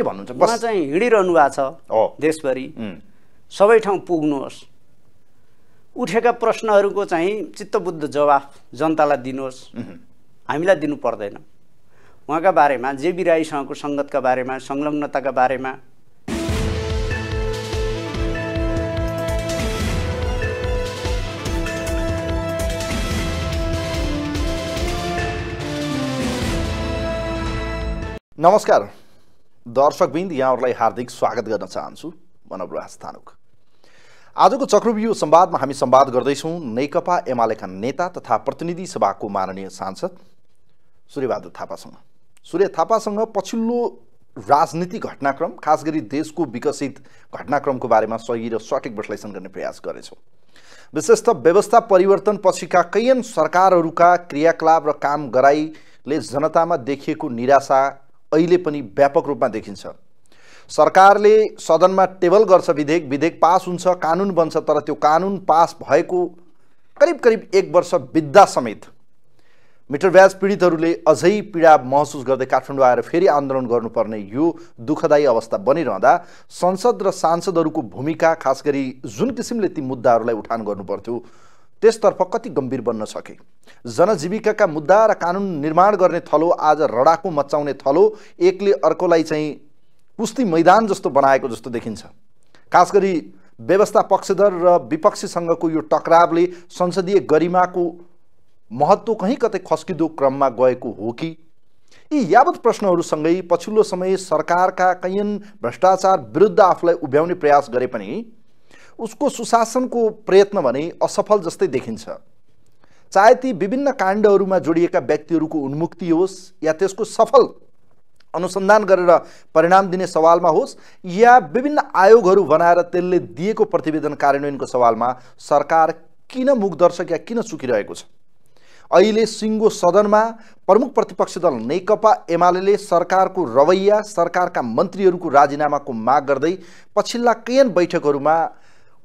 के भन्नुहुन्छ उहाँ चाहिँ हिँडिरहनु भएको छ देशभरि सबै ठाउँ पुग्नुहोस् उठेका प्रश्नहरूको चाहिँ चित्तबुद्ध जवाफ जनतालाई दिनुहोस् हामीलाई दिनु पर्दैन उहाँका बारेमा जेबी राईसँगको सङ्गतका बारेमा संलग्नताका बारेमा नमस्कार दर्शकबिन्द यहाँहरूलाई हार्दिक स्वागत गर्न चाहन्छु मनव थानुक आजको चक्रव्यू संवादमा हामी संवाद गर्दैछौँ नेकपा एमालेका नेता तथा प्रतिनिधि सभाको माननीय सांसद सूर्यबहादुर थापासँग सूर्य थापासँग पछिल्लो राजनीतिक घटनाक्रम खास गरी देशको विकसित घटनाक्रमको बारेमा सही र सठिक विश्लेषण गर्ने प्रयास गर्नेछौँ विशेष त व्यवस्था परिवर्तन पछिका कैयन सरकारहरूका क्रियाकलाप र काम गराईले जनतामा देखिएको निराशा अहिले पनि व्यापक रूपमा देखिन्छ सरकारले सदनमा टेबल गर्छ विधेयक विधेयक पास हुन्छ कानुन बन्छ तर त्यो कानुन पास भएको करिब करिब एक वर्ष बित्दा समेत मिटर ब्याज पीडितहरूले अझै पीडा महसुस गर्दै काठमाडौँ आएर फेरि आन्दोलन गर्नुपर्ने यो दुःखदायी अवस्था बनिरहँदा संसद र सांसदहरूको भूमिका खास गरी जुन किसिमले ती मुद्दाहरूलाई उठान गर्नुपर्थ्यो त्यसतर्फ कति गम्भीर बन्न सके जनजीविकाका मुद्दा र कानुन निर्माण गर्ने थलो आज रडाकु मचाउने थलो एकले अर्कोलाई चाहिँ कुस्ती मैदान जस्तो बनाएको जस्तो देखिन्छ खास गरी व्यवस्था पक्षधर र विपक्षीसँगको यो टकरावले संसदीय गरिमाको महत्त्व कहीँ कतै खस्किँदो क्रममा गएको हो कि यी यावत प्रश्नहरूसँगै पछिल्लो समय सरकारका कैयन भ्रष्टाचार विरुद्ध आफूलाई उभ्याउने प्रयास गरे पनि उसको सुशासनको प्रयत्न भने असफल जस्तै देखिन्छ चाहे ती विभिन्न काण्डहरूमा जोडिएका व्यक्तिहरूको उन्मुक्ति होस् या त्यसको सफल अनुसन्धान गरेर परिणाम दिने सवालमा होस् या विभिन्न आयोगहरू बनाएर त्यसले दिएको प्रतिवेदन कार्यान्वयनको सवालमा सरकार किन मुखदर्शक या किन चुकिरहेको छ अहिले सिङ्गो सदनमा प्रमुख प्रतिपक्षी दल नेकपा एमाले सरकारको रवैया सरकारका मन्त्रीहरूको राजीनामाको माग गर्दै पछिल्ला कैयन बैठकहरूमा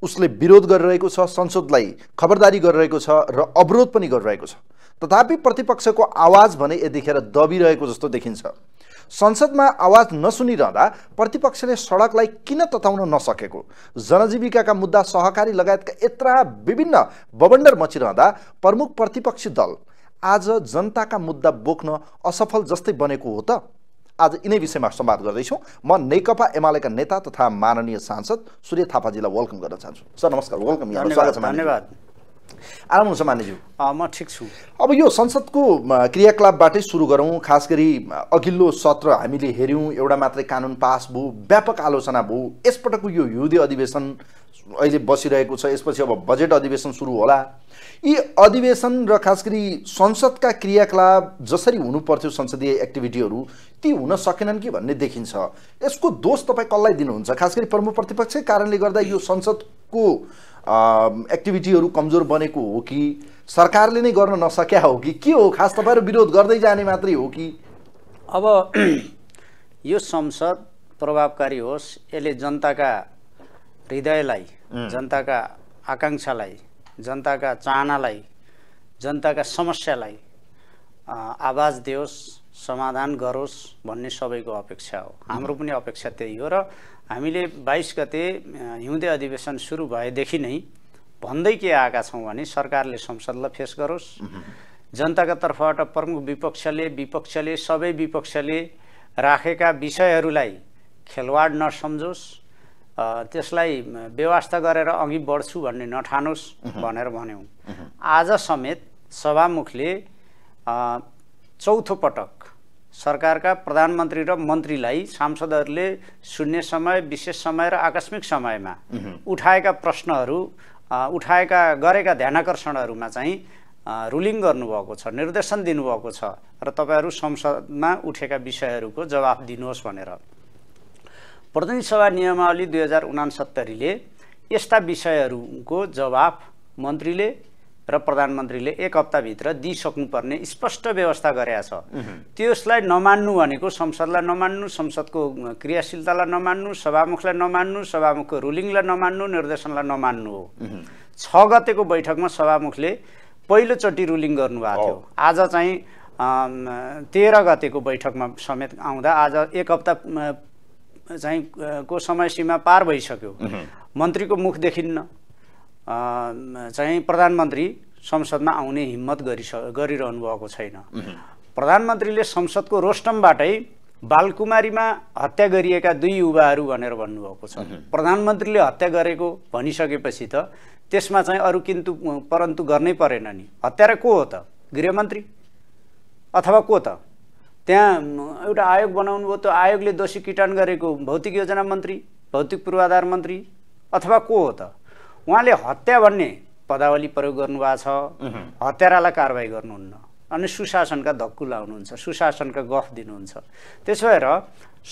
उसले विरोध गरिरहेको छ संसदलाई खबरदारी गरिरहेको छ र अवरोध पनि गरिरहेको छ तथापि प्रतिपक्षको आवाज भने यतिखेर दबिरहेको जस्तो देखिन्छ संसदमा आवाज नसुनिरहँदा प्रतिपक्षले सडकलाई किन तताउन नसकेको जनजीविकाका मुद्दा सहकारी लगायतका यत्र विभिन्न बबन्डर मचिरहँदा प्रमुख प्रतिपक्षी दल आज जनताका मुद्दा बोक्न असफल जस्तै बनेको हो त आज यिनै विषयमा संवाद गर्दैछौँ म नेकपा एमालेका नेता तथा माननीय सांसद सूर्य थापाजीलाई वेलकम गर्न चाहन्छु सर नमस्कार वेलकम स्वागत छ धन्यवाद आराम हुनुहुन्छ मान्यज्यू म ठिक छु अब यो संसदको क्रियाकलापबाटै सुरु गरौँ खास गरी अघिल्लो सत्र हामीले हेऱ्यौँ एउटा मात्रै कानुन पास भयो व्यापक आलोचना भयो यसपटकको यो हिउँदे अधिवेशन अहिले बसिरहेको छ यसपछि अब बजेट अधिवेशन सुरु होला यी अधिवेशन र खास गरी संसदका क्रियाकलाप जसरी हुनुपर्थ्यो संसदीय एक्टिभिटीहरू ती हुन सकेनन् कि भन्ने देखिन्छ यसको दोष तपाईँ कसलाई दिनुहुन्छ खास गरी प्रमुख प्रतिपक्षकै कारणले गर्दा यो संसदको एक्टिभिटीहरू कमजोर बनेको हो कि सरकारले नै गर्न नसक्या हो कि के हो खास तपाईँहरू विरोध गर्दै जाने मात्रै हो कि अब यो संसद प्रभावकारी होस् यसले जनताका हृदयलाई जनताका आकाङ्क्षालाई जनताका चाहनालाई जनताका समस्यालाई आवाज दियोस् समाधान गरोस् भन्ने सबैको अपेक्षा हो हाम्रो पनि अपेक्षा त्यही हो र हामीले बाइस गते हिउँदे अधिवेशन सुरु भएदेखि नै भन्दै के आएका छौँ भने सरकारले संसदलाई फेस गरोस् जनताका तर्फबाट प्रमुख विपक्षले विपक्षले सबै विपक्षले राखेका विषयहरूलाई खेलवाड नसम्झोस् त्यसलाई व्यवस्था गरेर अघि बढ्छु भन्ने नठानोस् भनेर भन्यौँ आज समेत सभामुखले चौथो पटक सरकारका प्रधानमन्त्री र मन्त्रीलाई सांसदहरूले शून्य समय विशेष समय र आकस्मिक समयमा उठाएका प्रश्नहरू उठाएका गरेका ध्यानकर्षणहरूमा चाहिँ रुलिङ गर्नुभएको छ निर्देशन दिनुभएको छ र तपाईँहरू संसदमा उठेका विषयहरूको जवाफ दिनुहोस् भनेर प्रतिनिधिसभा नियमावली दुई हजार उनासत्तरीले यस्ता विषयहरूको जवाफ मन्त्रीले र प्रधानमन्त्रीले एक हप्ताभित्र दिइसक्नुपर्ने स्पष्ट व्यवस्था गरेका छ त्यसलाई नमान्नु भनेको संसदलाई नमान्नु संसदको क्रियाशीलतालाई नमान्नु सभामुखलाई नमान्नु सभामुखको रुलिङलाई नमान्नु निर्देशनलाई नमान्नु हो छ गतेको बैठकमा सभामुखले पहिलोचोटि रुलिङ गर्नुभएको थियो आज चाहिँ तेह्र गतेको बैठकमा समेत आउँदा आज एक हप्ता चाहिँ को समय सीमा पार भइसक्यो मन्त्रीको मुख देखिन्न चाहिँ प्रधानमन्त्री संसदमा आउने हिम्मत गरिस गरिरहनु भएको छैन प्रधानमन्त्रीले संसदको रोस्टमबाटै बालकुमारीमा हत्या गरिएका दुई युवाहरू भनेर भन्नुभएको छ प्रधानमन्त्रीले हत्या गरेको भनिसकेपछि त त्यसमा चाहिँ अरू किन्तु परन्तु गर्नै परेन नि हत्यारा को हो त गृहमन्त्री अथवा को त त्यहाँ एउटा आयोग बनाउनु भयो त्यो आयोगले दोषी किटान गरेको भौतिक योजना मन्त्री भौतिक पूर्वाधार मन्त्री अथवा को हो त उहाँले हत्या भन्ने पदावली प्रयोग गर्नुभएको छ हत्यारालाई कारवाही गर्नुहुन्न अनि सुशासनका धक्कु लाउनुहुन्छ सुशासनका गफ दिनुहुन्छ त्यसो भएर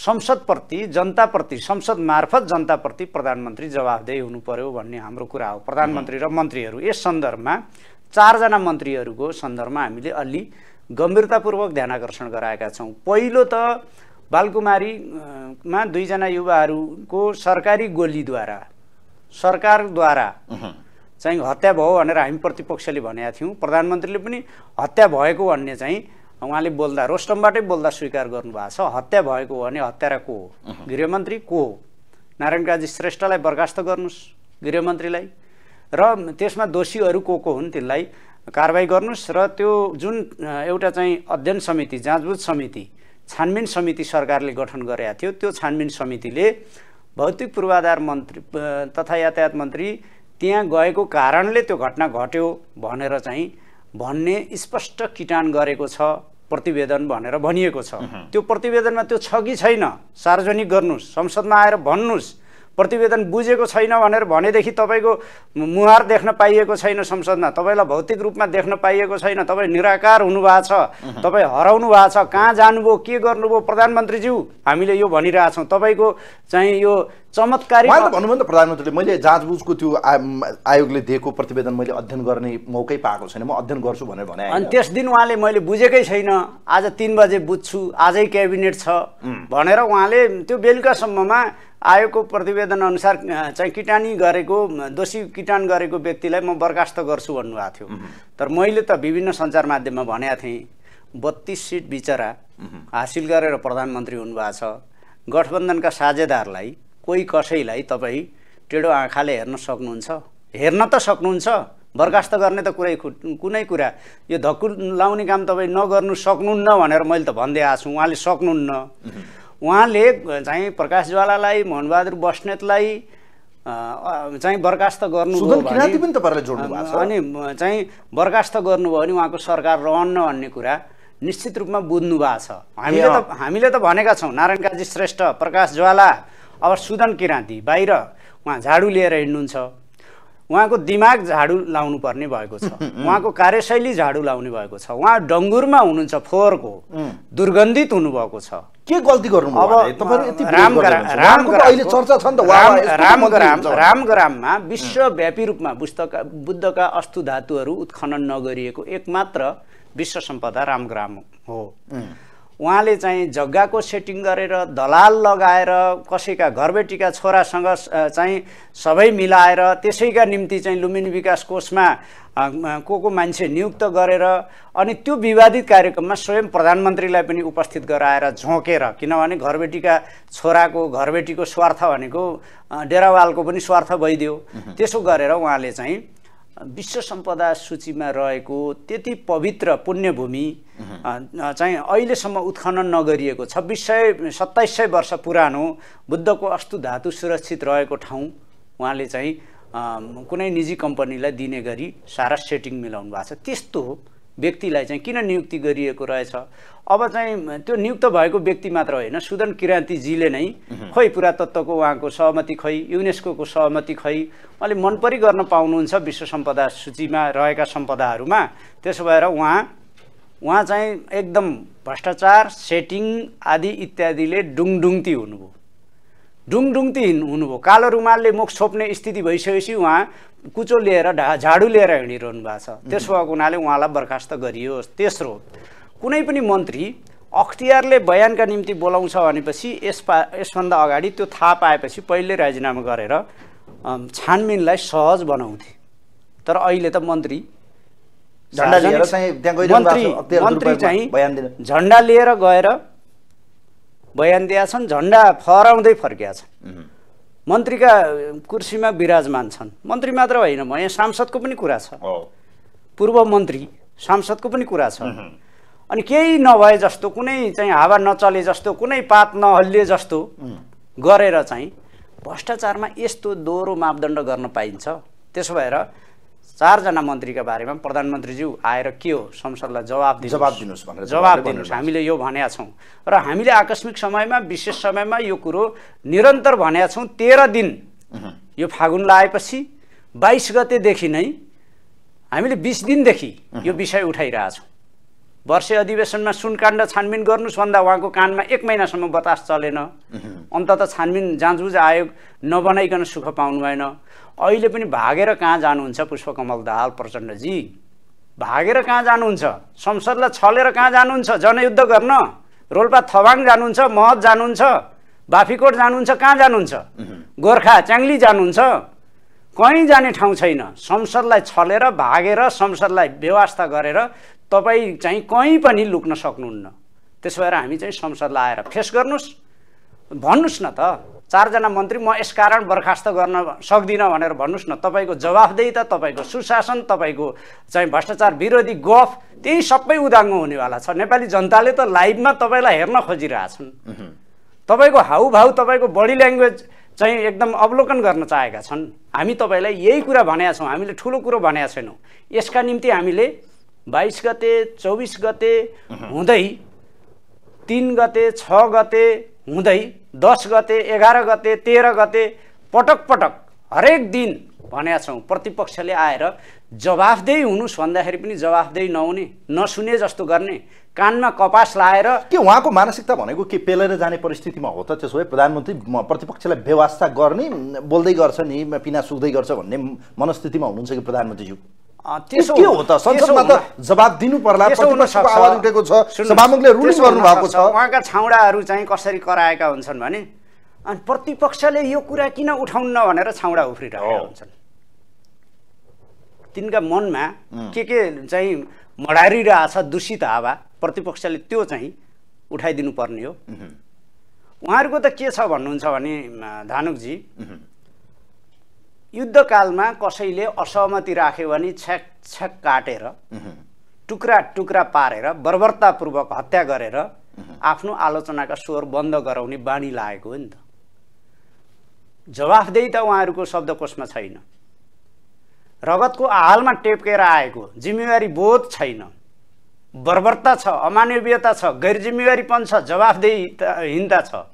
संसदप्रति जनताप्रति संसद मार्फत जनताप्रति प्रधानमन्त्री जवाबदेही हुनु पर्यो भन्ने हाम्रो कुरा हो प्रधानमन्त्री र मन्त्रीहरू यस सन्दर्भमा चारजना मन्त्रीहरूको सन्दर्भमा हामीले अलि गम्भीरतापूर्वक ध्यान आकर्षण गराएका छौँ पहिलो त बालकुमारीमा दुईजना युवाहरूको सरकारी गोलीद्वारा सरकारद्वारा चाहिँ हत्या भयो भनेर हामी प्रतिपक्षले भनेका थियौँ प्रधानमन्त्रीले पनि हत्या भएको भन्ने चाहिँ उहाँले बोल्दा रोस्टमबाटै बोल्दा स्वीकार गर्नुभएको छ हत्या भएको हो भने हत्यारा को हो गृहमन्त्री को हो नारायण काजी श्रेष्ठलाई बर्खास्त गर्नुहोस् गृहमन्त्रीलाई र त्यसमा दोषीहरू को को हुन् तिनलाई कारवाही गर्नुहोस् र त्यो जुन एउटा चाहिँ अध्ययन समिति जाँचबुझ समिति छानबिन समिति सरकारले गठन गरेका थियो त्यो छानबिन समितिले भौतिक पूर्वाधार मन्त्री तथा यातायात मन्त्री त्यहाँ गएको कारणले त्यो घटना घट्यो भनेर चाहिँ भन्ने स्पष्ट किटान गरेको छ प्रतिवेदन भनेर भनिएको छ त्यो प्रतिवेदनमा त्यो छ कि छैन सार्वजनिक गर्नुहोस् संसदमा आएर भन्नुहोस् प्रतिवेदन बुझेको छैन भनेर भनेदेखि तपाईँको मुहार देख्न पाइएको छैन संसदमा तपाईँलाई भौतिक रूपमा देख्न पाइएको छैन तपाईँ निराकार हुनुभएको छ तपाईँ हराउनु भएको छ कहाँ जानुभयो के गर्नुभयो प्रधानमन्त्रीज्यू हामीले यो भनिरहेछौँ तपाईँको चाहिँ यो चमत्कारी भन्नुभयो प्रधानमन्त्रीले मैले जाँचबुझको त्यो आयोगले दिएको प्रतिवेदन मैले अध्ययन गर्ने मौकै पाएको छैन म अध्ययन गर्छु भनेर भने अनि त्यस दिन उहाँले मैले बुझेकै छैन आज तिन बजे बुझ्छु आजै क्याबिनेट छ भनेर उहाँले त्यो बेलुकासम्ममा आयोगको अनुसार चाहिँ किटानी गरेको दोषी किटान गरेको व्यक्तिलाई म बर्खास्त गर्छु भन्नुभएको थियो तर मैले त विभिन्न सञ्चार माध्यममा भनेको थिएँ बत्तिस सिट बिचरा हासिल गरेर प्रधानमन्त्री हुनुभएको छ गठबन्धनका साझेदारलाई कोही कसैलाई तपाईँ टेढो आँखाले हेर्न सक्नुहुन्छ हेर्न त सक्नुहुन्छ बर्खास्त गर्ने त कुरै कुनै कुरा यो धक्कु लाउने काम तपाईँ नगर्नु सक्नुहुन्न भनेर मैले त भन्दै आएको छु उहाँले सक्नुहुन्न उहाँले चाहिँ प्रकाश ज्वालालाई मोहनबहादुर बस्नेतलाई चाहिँ बर्खास्त गर्नुभयो अनि चाहिँ बर्खास्त गर्नुभयो भने उहाँको सरकार रहन्न भन्ने कुरा निश्चित रूपमा बुझ्नु भएको छ हामीले त हामीले त भनेका छौँ नारायण काजी श्रेष्ठ प्रकाश ज्वाला अब सुदन किराँती बाहिर उहाँ झाडु लिएर हिँड्नुहुन्छ उहाँको दिमाग झाडु लाउनु पर्ने भएको छ उहाँको कार्यशैली झाडु लाउने भएको छ उहाँ डङ्गुरमा हुनुहुन्छ फोहोरको दुर्गन्धित हुनुभएको छ के गल्ती गर्नु अब अहिले चर्चा छ नि त रामग्राम रामग्राममा विश्वव्यापी रूपमा बुद्धका बुद्धका अस्तु धातुहरू उत्खनन नगरिएको एकमात्र विश्व सम्पदा रामग्राम हो उहाँले चाहिँ जग्गाको सेटिङ गरेर दलाल लगाएर कसैका घरबेटीका छोरासँग चाहिँ सबै मिलाएर त्यसैका निम्ति चाहिँ लुम्बिनी विकास कोषमा को को मान्छे नियुक्त गरेर अनि त्यो विवादित कार्यक्रममा स्वयं प्रधानमन्त्रीलाई पनि उपस्थित गराएर झोकेर किनभने घरबेटीका छोराको घरबेटीको स्वार्थ भनेको डेरावालको पनि स्वार्थ भइदियो त्यसो गरेर उहाँले चाहिँ विश्व सम्पदा सूचीमा रहेको त्यति पवित्र पुण्यभूमि चाहिँ अहिलेसम्म उत्खनन नगरिएको छब्बिस सय सत्ताइस सय वर्ष पुरानो बुद्धको अस्तु धातु सुरक्षित रहेको ठाउँ उहाँले चाहिँ कुनै निजी कम्पनीलाई दिने गरी सारा सेटिङ मिलाउनु भएको छ त्यस्तो व्यक्तिलाई चाहिँ किन नियुक्ति गरिएको रहेछ अब चाहिँ त्यो नियुक्त भएको व्यक्ति मात्र होइन सुदन किराँतीजीले नै खै पुरातत्वको उहाँको सहमति खै युनेस्को सहमति खै उहाँले मनपरी गर्न पाउनुहुन्छ विश्व सम्पदा सूचीमा रहेका सम्पदाहरूमा त्यसो भएर उहाँ उहाँ चाहिँ एकदम भ्रष्टाचार सेटिङ आदि इत्यादिले डुङडुङ्ती हुनुभयो डुङडुङ्ती हुनुभयो कालो रुमालले मुख छोप्ने स्थिति भइसकेपछि उहाँ कुचो लिएर ढा झाडु लिएर हिँडिरहनु भएको छ त्यसो भएको हुनाले उहाँलाई बर्खास्त गरियो तेस्रो कुनै पनि मन्त्री अख्तियारले बयानका निम्ति बोलाउँछ भनेपछि यस पा यसभन्दा अगाडि त्यो थाहा पाएपछि पहिले राजीनामा गरेर छानबिनलाई सहज बनाउँथे तर अहिले त मन्त्री मन्त्री चाहिँ झन्डा लिएर गएर बयान दिएका छन् झन्डा फहराउँदै फर्किया छन् मन्त्रीका कुर्सीमा विराजमान छन् मन्त्री मात्र होइन म यहाँ सांसदको पनि कुरा छ पूर्व मन्त्री सांसदको पनि कुरा छ अनि केही नभए जस्तो कुनै चाहिँ हावा नचले जस्तो कुनै पात नहल्ले जस्तो गरेर चाहिँ भ्रष्टाचारमा यस्तो दोहोरो मापदण्ड गर्न पाइन्छ त्यसो भएर चारजना मन्त्रीका बारेमा प्रधानमन्त्रीज्यू आएर के हो संसदलाई जवाब दिनु जवाब दिनुहोस् भनेर जवाब दिनुहोस् हामीले यो भनेका छौँ र हामीले आकस्मिक समयमा विशेष समयमा यो कुरो निरन्तर भनेका छौँ तेह्र दिन यो फागुन लाएपछि बाइस गतेदेखि नै हामीले बिस दिनदेखि यो विषय उठाइरहेछौँ वर्षे अधिवेशनमा सुनकाण्ड छानबिन भन्दा उहाँको कानमा एक महिनासम्म बतास चलेन अन्त त छानबिन जाँचबुझ आयोग नबनाइकन सुख पाउनु भएन अहिले पनि भागेर कहाँ जानुहुन्छ पुष्पकमल दाहाल प्रचण्डजी भागेर कहाँ जानुहुन्छ संसदलाई छलेर कहाँ जानुहुन्छ जनयुद्ध गर्न रोल्पा थवाङ जानुहुन्छ महत जानुहुन्छ बाफीकोट जानुहुन्छ कहाँ जानुहुन्छ गोर्खा च्याङ्ली जानुहुन्छ कहीँ जाने ठाउँ छैन संसदलाई छलेर भागेर संसदलाई व्यवस्था गरेर तपाईँ चाहिँ कहीँ पनि लुक्न सक्नुहुन्न त्यसो भएर हामी चाहिँ संसदलाई आएर फेस गर्नुहोस् भन्नुहोस् न त चारजना मन्त्री म यसकारण बर्खास्त गर्न सक्दिनँ भनेर भन्नुहोस् न तपाईँको जवाफदेही त तपाईँको सुशासन तपाईँको चाहिँ भ्रष्टाचार विरोधी गफ त्यही सबै उदाङ्गो हुनेवाला छ नेपाली जनताले त लाइभमा तपाईँलाई हेर्न खोजिरहेछन् तपाईँको हाउभाउ तपाईँको बडी ल्याङ्ग्वेज चाहिँ एकदम अवलोकन गर्न चाहेका छन् हामी तपाईँलाई यही कुरा भनेका छौँ हामीले ठुलो कुरो भनेका छैनौँ यसका निम्ति हामीले बाइस गते चौबिस गते हुँदै तिन गते छ गते हुँदै दस गते एघार गते तेह्र गते पटक पटक हरेक दिन भनेका छौँ प्रतिपक्षले आएर जवाफदेही हुनुहोस् भन्दाखेरि पनि जवाफदेही नहुने नसुने जस्तो गर्ने कानमा कपास लाएर के उहाँको मानसिकता भनेको के पेलेर जाने परिस्थितिमा हो त त्यसो भए प्रधानमन्त्री प्रतिपक्षलाई व्यवस्था गर्ने बोल्दै गर्छ नि पिना सुक्दै गर्छ भन्ने मनस्थितिमा हुनुहुन्छ कि प्रधानमन्त्रीज्यू त संसदमा त जवाब दिनु पर्ला आवाज उठेको छ सभामुखले गर्नु भएको छ उहाँका छाउडाहरू चाहिँ कसरी कराएका हुन्छन् भने अनि प्रतिपक्षले यो कुरा किन उठाउन्न भनेर छाउडा उफ्रिरहेका हुन्छन् तिनका मनमा के के चाहिँ मडारिरहेछ दूषित हावा प्रतिपक्षले त्यो चाहिँ उठाइदिनु पर्ने हो उहाँहरूको त के छ भन्नुहुन्छ भने धानुकजी युद्धकालमा कसैले असहमति राख्यो भने छ्याक छ्याक काटेर टुक्रा टुक्रा पारेर बर्बरतापूर्वक हत्या गरेर आफ्नो आलोचनाका स्वर बन्द गराउने बानी लागेको हो नि त जवाफदेही त उहाँहरूको शब्दकोशमा छैन रगतको हालमा टेप्केर आएको जिम्मेवारी बोध छैन बर्बरता छ अमानवीयता छ गैर जिम्मेवारीपन छ जवाफदेहीनता छ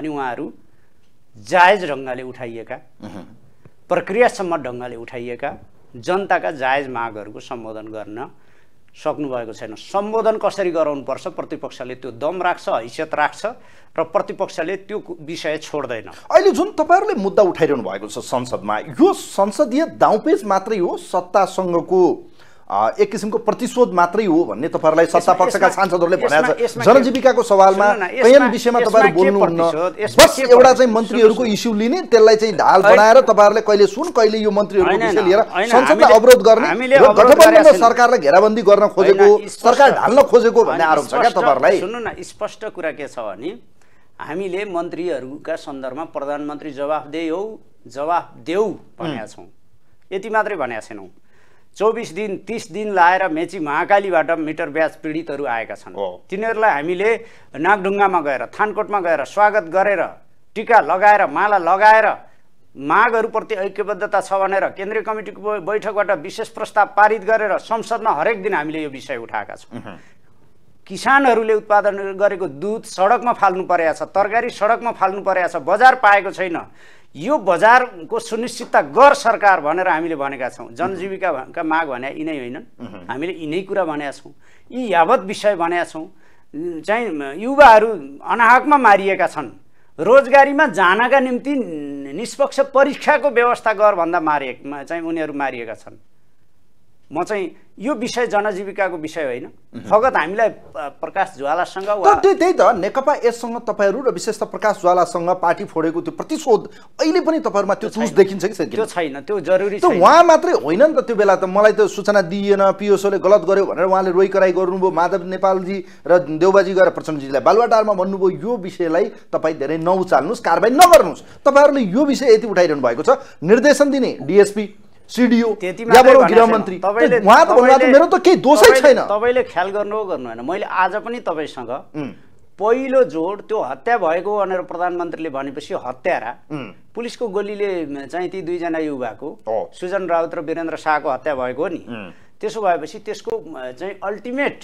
अनि उहाँहरू जायज ढङ्गले उठाइएका प्रक्रियासम्म ढङ्गले उठाइएका जनताका जायज मागहरूको सम्बोधन गर्न सक्नुभएको छैन सम्बोधन कसरी गराउनुपर्छ प्रतिपक्षले त्यो दम राख्छ हैसियत राख्छ र प्रतिपक्षले त्यो विषय छोड्दैन अहिले जुन तपाईँहरूले मुद्दा उठाइरहनु भएको छ संसदमा यो संसदीय दाउपेज मात्रै हो सत्तासँगको एक किसिमको प्रतिशोध मात्रै हो भन्ने तपाईँहरूलाई सत्ता पक्षका सांसदहरूले भनेको छ जनजीविकाको सवालमा कैयन विषयमा तपाईँहरू बोल्नुहुन्न बस एउटा चाहिँ मन्त्रीहरूको इस्यु लिने त्यसलाई चाहिँ ढाल बनाएर तपाईँहरूले कहिले सुन कहिले यो मन्त्रीहरूको विषय लिएर संसदलाई अवरोध गर्ने गठबन्धन सरकारलाई घेराबन्दी गर्न खोजेको सरकार ढाल्न खोजेको भन्ने आरोप छ क्या तपाईँहरूलाई सुन्नु न स्पष्ट कुरा के छ भने हामीले मन्त्रीहरूका सन्दर्भमा प्रधानमन्त्री जवाफ दे जवाफ देऊ भनेका छौँ यति मात्रै भनेका छैनौँ चौबिस दिन तिस दिन लाएर मेची महाकालीबाट मिटर ब्याज पीडितहरू आएका छन् तिनीहरूलाई हामीले नागढुङ्गामा गएर थानकोटमा गएर स्वागत गरेर टिका लगाएर माला लगाएर मागहरूप्रति ऐक्यबद्धता छ भनेर केन्द्रीय कमिटीको बैठकबाट विशेष प्रस्ताव पारित गरेर संसदमा हरेक दिन हामीले यो विषय उठाएका छौँ किसानहरूले उत्पादन गरेको दुध सडकमा फाल्नु परेको छ तरकारी सडकमा फाल्नु परेको छ बजार पाएको छैन यो बजारको सुनिश्चितता गर सरकार भनेर हामीले भनेका छौँ जनजीविकाका माग भने यिनै होइनन् हामीले यिनै कुरा भनेका छौँ यी यावत विषय भनेका छौँ चाहिँ युवाहरू अनाहकमा मारिएका छन् रोजगारीमा जानका निम्ति निष्पक्ष परीक्षाको व्यवस्था गर भन्दा मारिए चाहिँ उनीहरू मारिएका छन् म चाहिँ यो विषय जनजीविकाको विषय होइन फगत हामीलाई प्रकाश ज्वालासँग त्यही त नेकपा यससँग तपाईँहरू र विशेष त प्रकाश ज्वालासँग पार्टी फोडेको त्यो प्रतिशोध अहिले पनि तपाईँहरूमा त्यो चुज देखिन्छ कि त्यो छैन त्यो जरुरी त्यो उहाँ मात्रै होइन नि त त्यो बेला त मलाई त सूचना दिइएन पिओसोले गलत गर्यो भनेर उहाँले रोही कराई गर्नुभयो माधव नेपालजी र देउबाजी गएर प्रचण्डजीलाई बालुवाटारमा भन्नुभयो यो विषयलाई तपाईँ धेरै नउचाल्नुहोस् कारवाही नगर्नुहोस् तपाईँहरूले यो विषय यति उठाइरहनु भएको छ निर्देशन दिने डिएसपी सिडिओ यहाँबाट गृह गृहमन्त्री उहाँ त भन्नुभएको मेरो त केही दोषै छैन तपाईँले ख्याल गर्नु हो गर्नु होइन मैले आज पनि तपाईँसँग पहिलो जोड त्यो हत्या भएको भनेर प्रधानमन्त्रीले भनेपछि हत्यारा पुलिसको गोलीले चाहिँ ती दुईजना युवाको सुजन रावत र वीरेन्द्र शाहको हत्या भएको नि त्यसो भएपछि त्यसको चाहिँ अल्टिमेट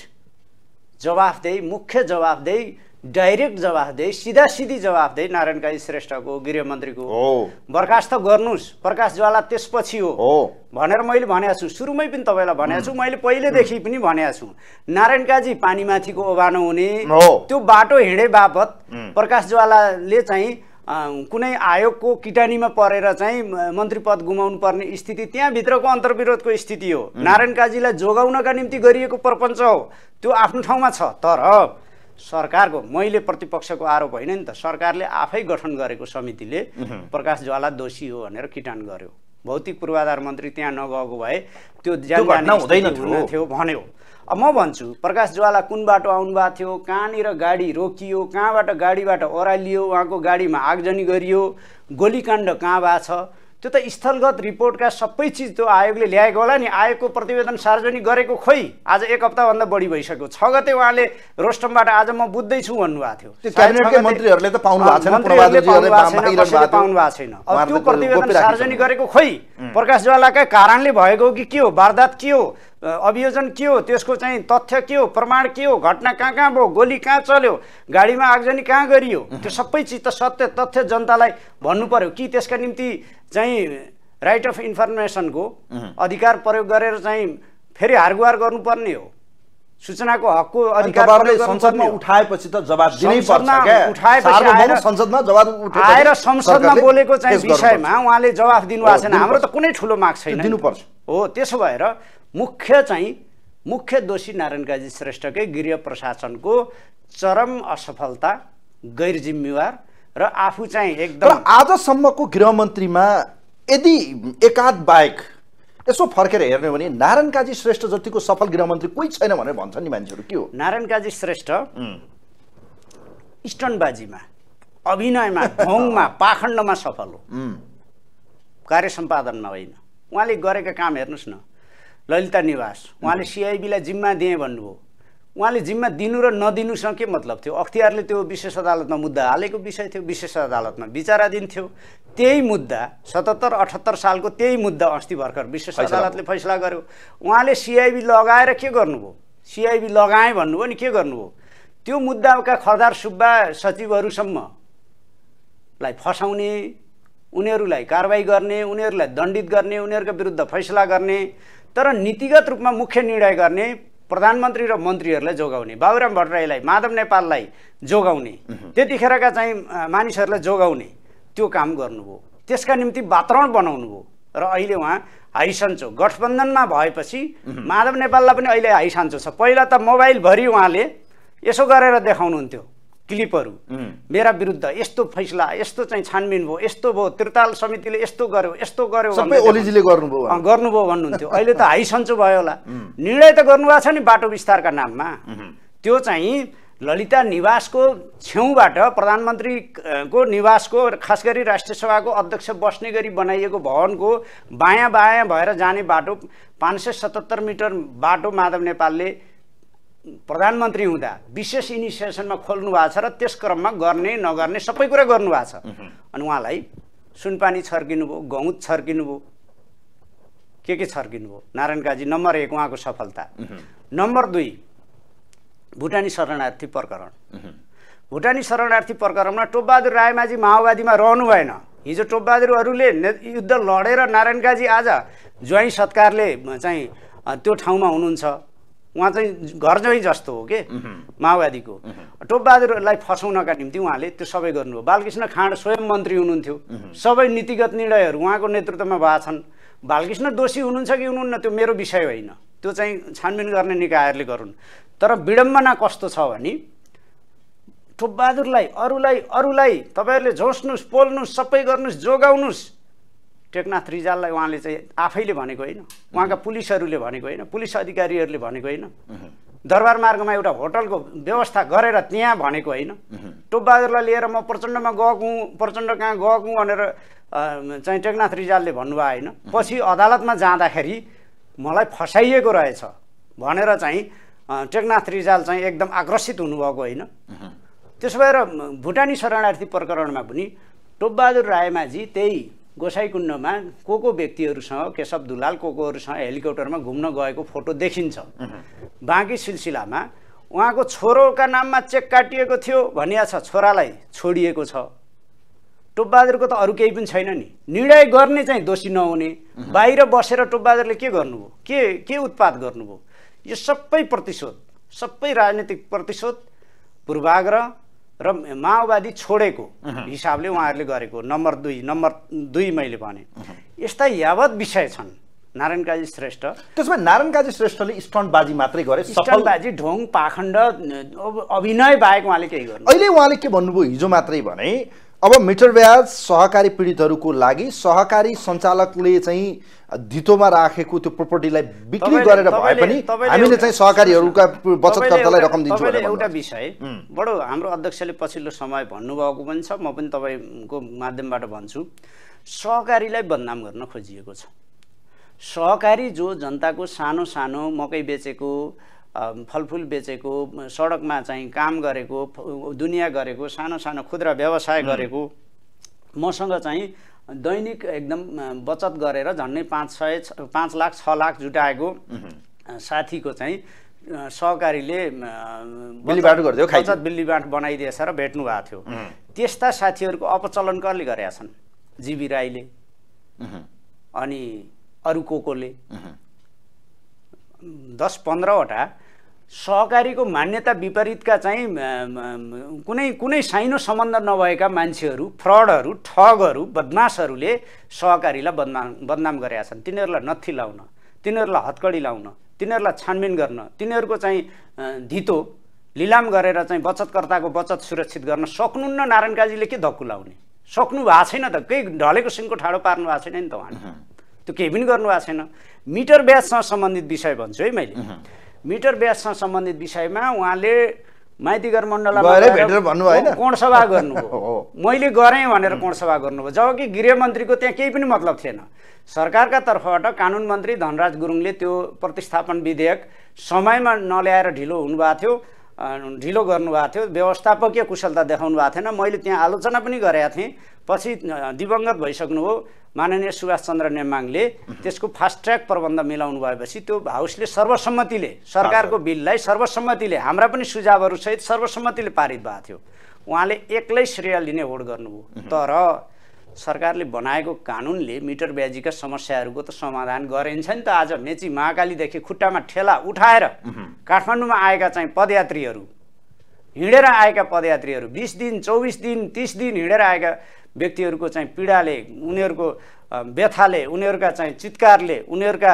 जवाफदेही मुख्य जवाफदेही डाइरेक्ट जवाफ दे सिधा सिधी जवाफ दे नारायण काजी श्रेष्ठको गृहमन्त्रीको बर्खास्त गर्नुहोस् प्रकाश ज्वाला त्यसपछि हो भनेर मैले भनेको छु सुरुमै पनि तपाईँलाई भनेको छु मैले पहिलेदेखि पनि भनेको छु नारायण काजी पानीमाथिको ओभानो हुने त्यो बाटो हिँडे बापत प्रकाश ज्वालाले चाहिँ कुनै आयोगको किटानीमा परेर चाहिँ मन्त्री पद गुमाउनु पर्ने स्थिति त्यहाँभित्रको अन्तर्विरोधको स्थिति हो नारायण काजीलाई जोगाउनका निम्ति गरिएको प्रपञ्च हो त्यो आफ्नो ठाउँमा छ तर सरकारको मैले प्रतिपक्षको आरोप होइन नि त सरकारले आफै गठन गरेको समितिले प्रकाश ज्वाला दोषी हो भनेर किटान गर्यो भौतिक पूर्वाधार मन्त्री त्यहाँ नगएको भए त्यो जान थियो भन्यो अब म भन्छु प्रकाश ज्वाला कुन बाटो आउनु भएको थियो कहाँनिर गाडी रोकियो कहाँबाट गाडीबाट ओह्रालियो उहाँको गाडीमा आगजनी गरियो गोलीकाण्ड कहाँ भएको छ त्यो त स्थलगत रिपोर्टका सबै चिज त्यो आयोगले ल्याएको होला नि आयोगको प्रतिवेदन सार्वजनिक गरेको खोइ आज एक हप्ताभन्दा बढी भइसक्यो छ गते उहाँले रोस्टमबाट आज म बुझ्दैछु भन्नुभएको थियो मन्त्रीहरूले त पाउनु भएको छैन अब त्यो प्रतिवेदन सार्वजनिक गरेको खोइ प्रकाश ज्वालाका कारणले भएको हो कि के हो वारदात के हो अभियोजन के हो त्यसको चाहिँ तथ्य के हो प्रमाण के हो घटना कहाँ कहाँ भयो गोली कहाँ चल्यो गाडीमा आगजनी कहाँ गरियो त्यो सबै चिज त सत्य तथ्य जनतालाई भन्नु पर्यो कि त्यसका निम्ति चाहिँ राइट अफ इन्फर्मेसनको अधिकार प्रयोग गरेर चाहिँ फेरि हारगुहार गर्नुपर्ने हो सूचनाको हकको अधिकार संसदमा उठाएपछि त जवाब दिनै पर्छ आएर संसदमा बोलेको चाहिँ विषयमा उहाँले जवाफ दिनुभएको छैन हाम्रो त कुनै ठुलो माग छैन दिनुपर्छ हो त्यसो भएर मुख्य चाहिँ मुख्य दोषी नारायण काजी श्रेष्ठकै गृह प्रशासनको चरम असफलता गैर जिम्मेवार र आफू चाहिँ एकदम आजसम्मको गृहमन्त्रीमा यदि एकाध बाहेक यसो फर्केर हेर्ने हो भने नारायण काजी श्रेष्ठ जतिको सफल गृहमन्त्री कोही छैन भनेर भन्छन् नि मान्छेहरू के हो नारायण काजी श्रेष्ठ स्टनबाजीमा अभिनयमा ढोङमा पाखण्डमा सफल हो कार्य सम्पादनमा होइन उहाँले गरेका काम हेर्नुहोस् न ललिता निवास उहाँले सिआइबीलाई जिम्मा दिएँ भन्नुभयो उहाँले जिम्मा दिनु र नदिनुसँग के मतलब थियो अख्तियारले त्यो विशेष अदालतमा मुद्दा हालेको विषय थियो विशेष अदालतमा विचाराधीन थियो त्यही मुद्दा सतहत्तर अठहत्तर सालको त्यही मुद्दा अस्ति भर्खर विशेष अदालतले फैसला गर्यो उहाँले सिआइबी लगाएर के गर्नुभयो सिआइबी लगाएँ भन्नुभयो नि के गर्नुभयो त्यो मुद्दाका खरदार सुब्बा सचिवहरूसम्मलाई फसाउने उनीहरूलाई कारवाही गर्ने उनीहरूलाई दण्डित गर्ने उनीहरूका विरुद्ध फैसला गर्ने तर नीतिगत रूपमा मुख्य निर्णय गर्ने प्रधानमन्त्री र मन्त्रीहरूलाई जोगाउने बाबुराम भट्टराईलाई माधव नेपाललाई जोगाउने त्यतिखेरका चाहिँ मानिसहरूलाई जोगाउने त्यो काम गर्नुभयो त्यसका निम्ति वातावरण भयो र अहिले उहाँ हाइसान्चो गठबन्धनमा भएपछि माधव नेपाललाई पनि अहिले हाइसान्चो छ पहिला त मोबाइलभरि उहाँले यसो गरेर देखाउनुहुन्थ्यो क्लिपहरू मेरा विरुद्ध यस्तो फैसला यस्तो चाहिँ छानबिन भयो यस्तो भयो त्रिताल समितिले यस्तो गर्यो यस्तो गर्यो ओलीजीले गर्नुभयो गर्नुभयो भन्नुहुन्थ्यो अहिले त हाई भयो होला निर्णय त गर्नुभएको छ नि बाटो विस्तारका नाममा त्यो चाहिँ ललिता निवासको छेउबाट प्रधानमन्त्रीको निवासको खास गरी राष्ट्रिय सभाको अध्यक्ष बस्ने गरी बनाइएको भवनको बायाँ बायाँ भएर जाने बाटो पाँच सय सतहत्तर मिटर बाटो माधव नेपालले प्रधानमन्त्री हुँदा विशेष इनिसिएसनमा खोल्नु भएको छ र त्यस क्रममा गर्ने नगर्ने सबै कुरा गर्नुभएको छ अनि उहाँलाई सुनपानी छर्किनु छर्किनुभयो छर्किनु छर्किनुभयो के के छर्किनु छर्किनुभयो नारायण काजी नम्बर एक उहाँको सफलता नम्बर दुई भुटानी शरणार्थी प्रकरण भुटानी शरणार्थी प्रकरणमा टोपबहादुर रायमाझी माओवादीमा रहनु भएन हिजो टोपबहादुरहरूले युद्ध लडेर नारायण काजी आज ज्वाइँ सत्कारले चाहिँ त्यो ठाउँमा हुनुहुन्छ उहाँ चाहिँ जै जस्तो हो कि माओवादीको टोपबहादुरलाई फसाउनका निम्ति उहाँले त्यो सबै गर्नुभयो बालकृष्ण खाँड स्वयं मन्त्री हुनुहुन्थ्यो सबै नीतिगत निर्णयहरू उहाँको नेतृत्वमा भएको छन् बालकृष्ण दोषी हुनुहुन्छ कि हुनुहुन्न त्यो मेरो विषय होइन त्यो चाहिँ छानबिन गर्ने निकायहरूले गरून् तर विडम्बना कस्तो छ भने टोपबहादुरलाई अरूलाई अरूलाई तपाईँहरूले झोस्नुहोस् पोल्नुहोस् सबै गर्नुहोस् जोगाउनुहोस् टेकनाथ रिजाललाई उहाँले चाहिँ आफैले भनेको होइन उहाँका पुलिसहरूले भनेको होइन पुलिस अधिकारीहरूले भनेको होइन दरबार मार्गमा एउटा होटलको व्यवस्था गरेर त्यहाँ भनेको होइन टोपबहादुरलाई लिएर म प्रचण्डमा गएको प्रचण्ड कहाँ गएको भनेर चाहिँ टेकनाथ रिजालले भन्नुभयो होइन पछि अदालतमा जाँदाखेरि मलाई फसाइएको रहेछ भनेर चाहिँ टेकनाथ रिजाल चाहिँ एकदम आकर्षित हुनुभएको होइन त्यसो भएर भुटानी शरणार्थी प्रकरणमा पनि टोपबहादुर रायमाझी त्यही गोसाइकुण्डमा को को व्यक्तिहरूसँग केशव दुलाल को कोहरूसँग हेलिकप्टरमा घुम्न गएको फोटो देखिन्छ बाँकी सिलसिलामा उहाँको छोरोका नाममा चेक काटिएको थियो भनिएको छ छोरालाई छोडिएको छ टोपबहादुरको त अरू केही पनि छैन नि निर्णय गर्ने चाहिँ दोषी नहुने बाहिर बसेर टोपबहादुरले के गर्नुभयो के के उत्पाद गर्नुभयो यो सबै प्रतिशोध सबै राजनीतिक प्रतिशोध पूर्वाग्रह र माओवादी छोडेको हिसाबले उहाँहरूले गरेको नम्बर दुई नम्बर दुई मैले भने यस्ता यावत विषय छन् नारायण काजी श्रेष्ठ त्यसमा नारायण काजी श्रेष्ठले स्टन्टबाजी मात्रै गरे स्टन्टबाजी ढोङ पाखण्ड अभिनय बाहेक उहाँले केही गर्नु अहिले उहाँले के भन्नुभयो हिजो मात्रै भने अब मिटर ब्याज सहकारी पीडितहरूको लागि सहकारी सञ्चालकले चाहिँ धितोमा राखेको त्यो प्रोपर्टीलाई बिक्री गरेर भए पनि हामीले चाहिँ सहकारीहरूका बचतकर्तालाई रकम दिन्छौँ एउटा विषय बडो हाम्रो अध्यक्षले पछिल्लो समय भन्नुभएको पनि छ म पनि तपाईँको माध्यमबाट भन्छु सहकारीलाई बदनाम गर्न खोजिएको छ सहकारी जो जनताको सानो सानो मकै बेचेको फलफुल बेचेको सडकमा चाहिँ काम गरेको दुनियाँ गरेको सानो सानो खुद्रा व्यवसाय गरेको मसँग चाहिँ दैनिक एकदम बचत गरेर झन्डै पाँच सय पाँच लाख छ लाख जुटाएको साथीको चाहिँ सहकारीले बचत बाँट बनाइदिएछ र भेट्नु भएको थियो त्यस्ता साथीहरूको अपचलन कसले गरेका छन् जीवी राईले अनि अरू को कोले दस पन्ध्रवटा सहकारीको मान्यता विपरीतका चाहिँ कुनै कुनै साइनो सम्बन्ध नभएका मान्छेहरू फ्रडहरू ठगहरू बदमासहरूले सहकारीलाई बदनाम बदनाम गरेका छन् तिनीहरूलाई नथी लाउन तिनीहरूलाई हत्कडी लाउन तिनीहरूलाई छानबिन गर्न तिनीहरूको चाहिँ धितो लिलाम गरेर चाहिँ बचतकर्ताको बचत सुरक्षित गर्न सक्नुहुन्न नारायण काजीले के धक्कु लाउने सक्नु भएको छैन त केही ढलेको सिङको ठाडो पार्नु भएको छैन नि त उहाँले त्यो केही पनि गर्नु भएको छैन मिटर ब्याजसँग सम्बन्धित विषय भन्छु है मैले मिटर ब्याजसँग सम्बन्धित विषयमा उहाँले माइतीघर मण्डलमा कोणसभा गर्नुभयो मैले गरेँ भनेर कोणसभा गर्नुभयो जबकि गृहमन्त्रीको त्यहाँ केही पनि मतलब थिएन सरकारका तर्फबाट कानुन मन्त्री धनराज गुरुङले त्यो प्रतिस्थापन विधेयक समयमा नल्याएर ढिलो हुनुभएको थियो ढिलो गर्नुभएको थियो व्यवस्थापकीय कुशलता देखाउनु भएको थिएन मैले त्यहाँ आलोचना पनि गरेका थिएँ पछि दिवङ्गत भइसक्नुभयो माननीय सुभाष चन्द्र नेमाङले त्यसको फास्ट ट्र्याक प्रबन्ध मिलाउनु भएपछि त्यो हाउसले सर्वसम्मतिले सरकारको बिललाई सर्वसम्मतिले हाम्रा पनि सुझावहरूसहित सर्वसम्मतिले पारित भएको थियो उहाँले एक्लै श्रेय लिने होड गर्नुभयो तर सरकारले बनाएको कानुनले मिटर ब्याजीका समस्याहरूको त समाधान गरिन्छ नि त आज मेची महाकालीदेखि खुट्टामा ठेला उठाएर काठमाडौँमा आएका चाहिँ पदयात्रीहरू हिँडेर आएका पदयात्रीहरू बिस दिन चौबिस दिन तिस दिन हिँडेर आएका व्यक्तिहरूको चाहिँ पीडाले उनीहरूको व्यथाले उनीहरूका चाहिँ चितकारले उनीहरूका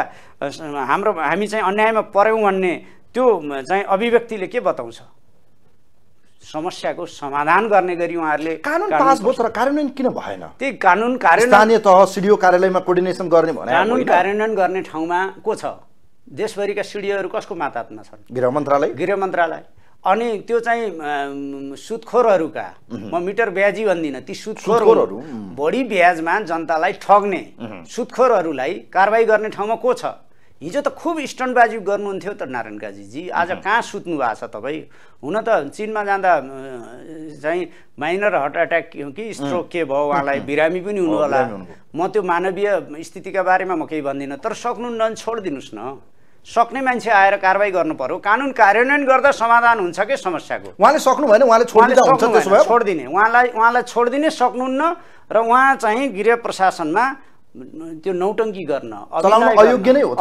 हाम्रो हामी चाहिँ अन्यायमा पऱ्यौँ भन्ने त्यो चाहिँ अभिव्यक्तिले के बताउँछ समस्याको समाधान गर्ने गरी उहाँहरूले कानुन पास भयो तर कार्यान्वयन किन भएन त्यही कानुन कार्यान्वयन स्थानीय तह सिडिओ कार्यालयमा कोर्डिनेसन गर्ने भने कानुन कार्यान्वयन गर्ने ठाउँमा को छ देशभरिका सिडिओहरू कसको मातात्मा छन् गृह मन्त्रालय गृह मन्त्रालय अनि त्यो चाहिँ सुतखोरहरूका म मिटर ब्याजी भन्दिनँ ती सुतखोरहरू बढी ब्याजमा जनतालाई ठग्ने सुतखोरहरूलाई कारवाही गर्ने ठाउँमा को छ हिजो त खुब स्टन्टबाजी गर्नुहुन्थ्यो त नारायण काजीजी आज कहाँ सुत्नु भएको छ तपाईँ हुन त चिनमा जाँदा चाहिँ माइनर हार्ट एट्याक कि स्ट्रोक के भयो उहाँलाई बिरामी पनि हुनु होला म त्यो मानवीय स्थितिका बारेमा म केही भन्दिनँ तर सक्नुहुन्न छोडिदिनुहोस् न सक्ने मान्छे आएर कारवाही गर्नु पर्यो कानुन कार्यान्वयन गर्दा समाधान हुन्छ कि समस्याको उहाँले सक्नु भएन उहाँले छोडिदिने उहाँलाई उहाँलाई छोडिदिने सक्नुहुन्न र उहाँ चाहिँ गृह प्रशासनमा त्यो नौटङ्की गर्न अयोग्य नै हो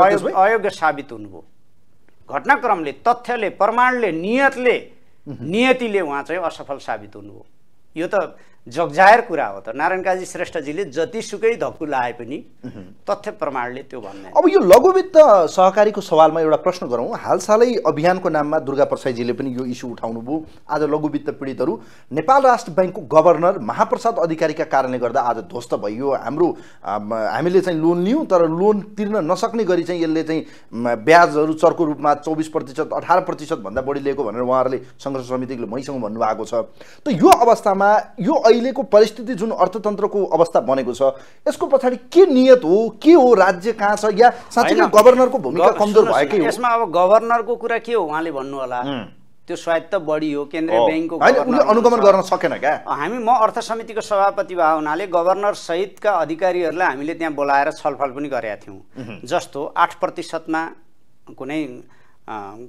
अयोग्य साबित हुनुभयो घटनाक्रमले तथ्यले प्रमाणले नियतले नियतिले उहाँ चाहिँ असफल साबित हुनुभयो यो त जगजायर कुरा हो त नारायण काजी श्रेष्ठजीले जतिसुकै धक्कु लाए पनि तथ्य प्रमाणले त्यो भन्ने अब यो लघुवित्त सहकारीको सवालमा एउटा प्रश्न गरौँ हालसालै अभियानको नाममा दुर्गा प्रसाईजीले पनि यो इस्यु उठाउनुभयो आज लघुवित्त पीडितहरू नेपाल राष्ट्र ब्याङ्कको गभर्नर महाप्रसाद अधिकारीका कारणले गर्दा आज ध्वस्त भइयो हाम्रो हामीले चाहिँ लोन लियौँ तर लोन तिर्न नसक्ने गरी चाहिँ यसले चाहिँ ब्याजहरू चर्को रूपमा चौबिस प्रतिशत अठार प्रतिशतभन्दा बढी लिएको भनेर उहाँहरूले सङ्घर्ष समितिले मैसँग भन्नुभएको छ त यो अवस्थामा यो अहिलेको परिस्थिति जुन अर्थतन्त्रको अवस्था बनेको छ यसको पछाडि के नियत हो के हो राज्य कहाँ छ या साँच्चै गभर्नरको भूमिका कमजोर भएकै हो यसमा अब गभर्नरको कुरा के हो उहाँले भन्नु होला त्यो स्वायत्त बढी हो केन्द्रीय ब्याङ्कको अनुगमन गर्न सकेन क्या हामी म अर्थ समितिको सभापति भए हुनाले गभर्नर सहितका अधिकारीहरूलाई हामीले त्यहाँ बोलाएर छलफल पनि गरेका थियौँ जस्तो आठ प्रतिशतमा कुनै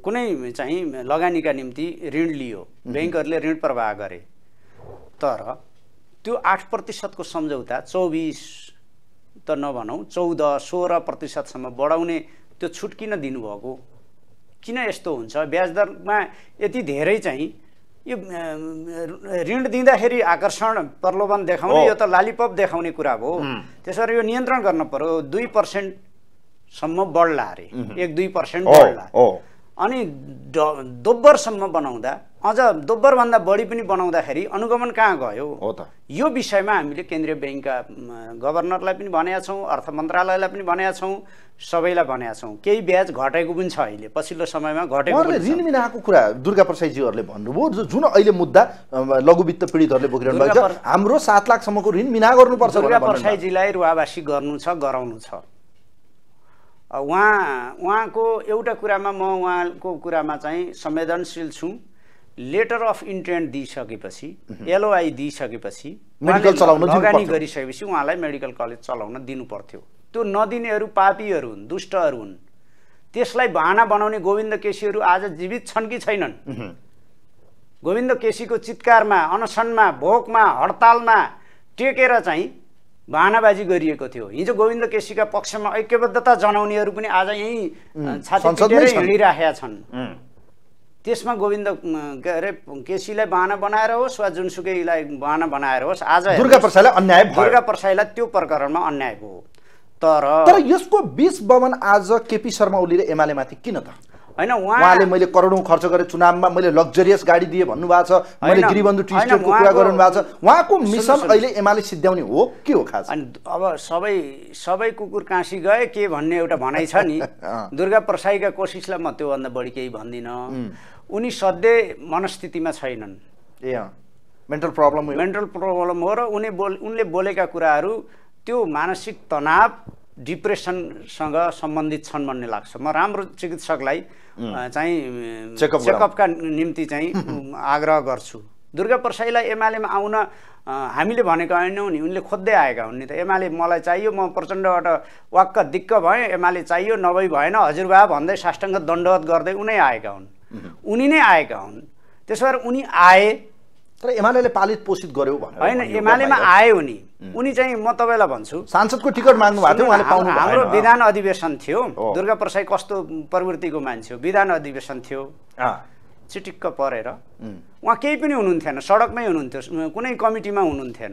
कुनै चाहिँ लगानीका निम्ति ऋण लियो ब्याङ्कहरूले ऋण प्रवाह गरे तर त्यो आठ प्रतिशतको सम्झौता चौबिस त नभनौँ चौध सोह्र प्रतिशतसम्म बढाउने त्यो छुट किन दिनुभएको किन यस्तो हुन्छ ब्याज दरमा यति धेरै चाहिँ यो ऋण दिँदाखेरि आकर्षण प्रलोभन देखाउने यो त लालिपप देखाउने कुरा हो त्यसरी यो नियन्त्रण गर्न पर्यो दुई पर्सेन्टसम्म बढ्ला अरे एक दुई पर्सेन्ट बढ्ला अनि ड दोब्बरसम्म बनाउँदा अझ दोब्बरभन्दा बढी पनि बनाउँदाखेरि अनुगमन कहाँ गयो हो त यो विषयमा हामीले केन्द्रीय ब्याङ्कका गभर्नरलाई पनि भनेका छौँ अर्थ मन्त्रालयलाई पनि भनेका छौँ सबैलाई भनेका छौँ केही ब्याज घटेको पनि छ अहिले पछिल्लो समयमा घटेको ऋण मिलाएको कुरा दुर्गा प्रसाईजीहरूले भन्नुभयो जुन अहिले मुद्दा लघुवित्त पीडितहरूले बोकिरहनु भएको छ हाम्रो सात लाखसम्मको ऋण मिना गर्नुपर्छ दुर्गा प्रसाईजीलाई रुवावासी गर्नु छ गराउनु छ उहाँ उहाँको एउटा कुरामा म उहाँको कुरामा चाहिँ संवेदनशील छु लेटर अफ इन्टेन्ट दिइसकेपछि एलओआई दिइसकेपछि मेडिकल चलाउन लगानी गरिसकेपछि उहाँलाई मेडिकल कलेज चलाउन दिनु पर्थ्यो त्यो नदिनेहरू पापीहरू हुन् दुष्टहरू हुन् त्यसलाई भाना बनाउने गोविन्द केसीहरू आज जीवित छन् कि छैनन् गोविन्द केसीको चितकारमा अनसनमा भोकमा हडतालमा टेकेर चाहिँ भानाबाजी गरिएको थियो हिजो गोविन्द केसीका पक्षमा ऐक्यबद्धता जनाउनेहरू पनि आज यहीँ हिँडिराखेका छन् त्यसमा गोविन्द के अरे केसीलाई बाहना बनाएर होस् वा जुनसुकैलाई बाहना बनाएर होस् आज दुर्गा प्रसाईलाई अन्याय दुर्गा प्रसाईलाई त्यो प्रकरणमा अन्याय भयो तर तर यसको बिच बमन आज केपी शर्मा ओलीले एमाले माथि किन त होइन उहाँले मैले करोडौँ खर्च गरेँ चुनावमा मैले लग्जरियस गाडी दिएँ भन्नुभएको छ मैले गिरिबन्धु टी स्टेटको कुरा गर्नुभएको छ उहाँको मिसन अहिले एमाले सिद्ध्याउने हो के हो खास अनि अब सबै सबै कुकुर काँसी गए के भन्ने एउटा भनाइ छ नि दुर्गा प्रसाईका कोसिसलाई म त्योभन्दा बढी केही भन्दिनँ उनी सधैँ मनस्थितिमा छैनन् a mental problem mental problem हो र उनी बोल उनले बोलेका कुराहरू त्यो मानसिक तनाव डिप्रेसनसँग सम्बन्धित छन् भन्ने लाग्छ म राम्रो चिकित्सकलाई चाहिँ चेकअपका निम्ति चाहिँ आग्रह गर्छु दुर्गा प्रसाईलाई एमालेमा आउन हामीले भनेका होइनौँ नि उनले खोज्दै आएका हुन् नि त एमाले मलाई चाहियो म प्रचण्डबाट वाक्क दिक्क भएँ एमाले चाहियो नभई भएन हजुरबा भन्दै साष्टाङ्ग दण्डवत गर्दै उनै आएका हुन् उनी नै आएका हुन् त्यसो भएर उनी आए तर एमाले पालित पोषित गर्यो भनेर होइन एमालेमा आयो नि उनी चाहिँ म तपाईँलाई भन्छु सांसदको टिकट माग्नु भएको थियो पाउनु हाम्रो विधान अधिवेशन थियो दुर्गा प्रसाई कस्तो प्रवृत्तिको मान्छे हो विधान अधिवेशन थियो चिटिक्क परेर उहाँ केही पनि हुनुहुन्थेन सडकमै हुनुहुन्थ्यो कुनै कमिटीमा हुनुहुन्थेन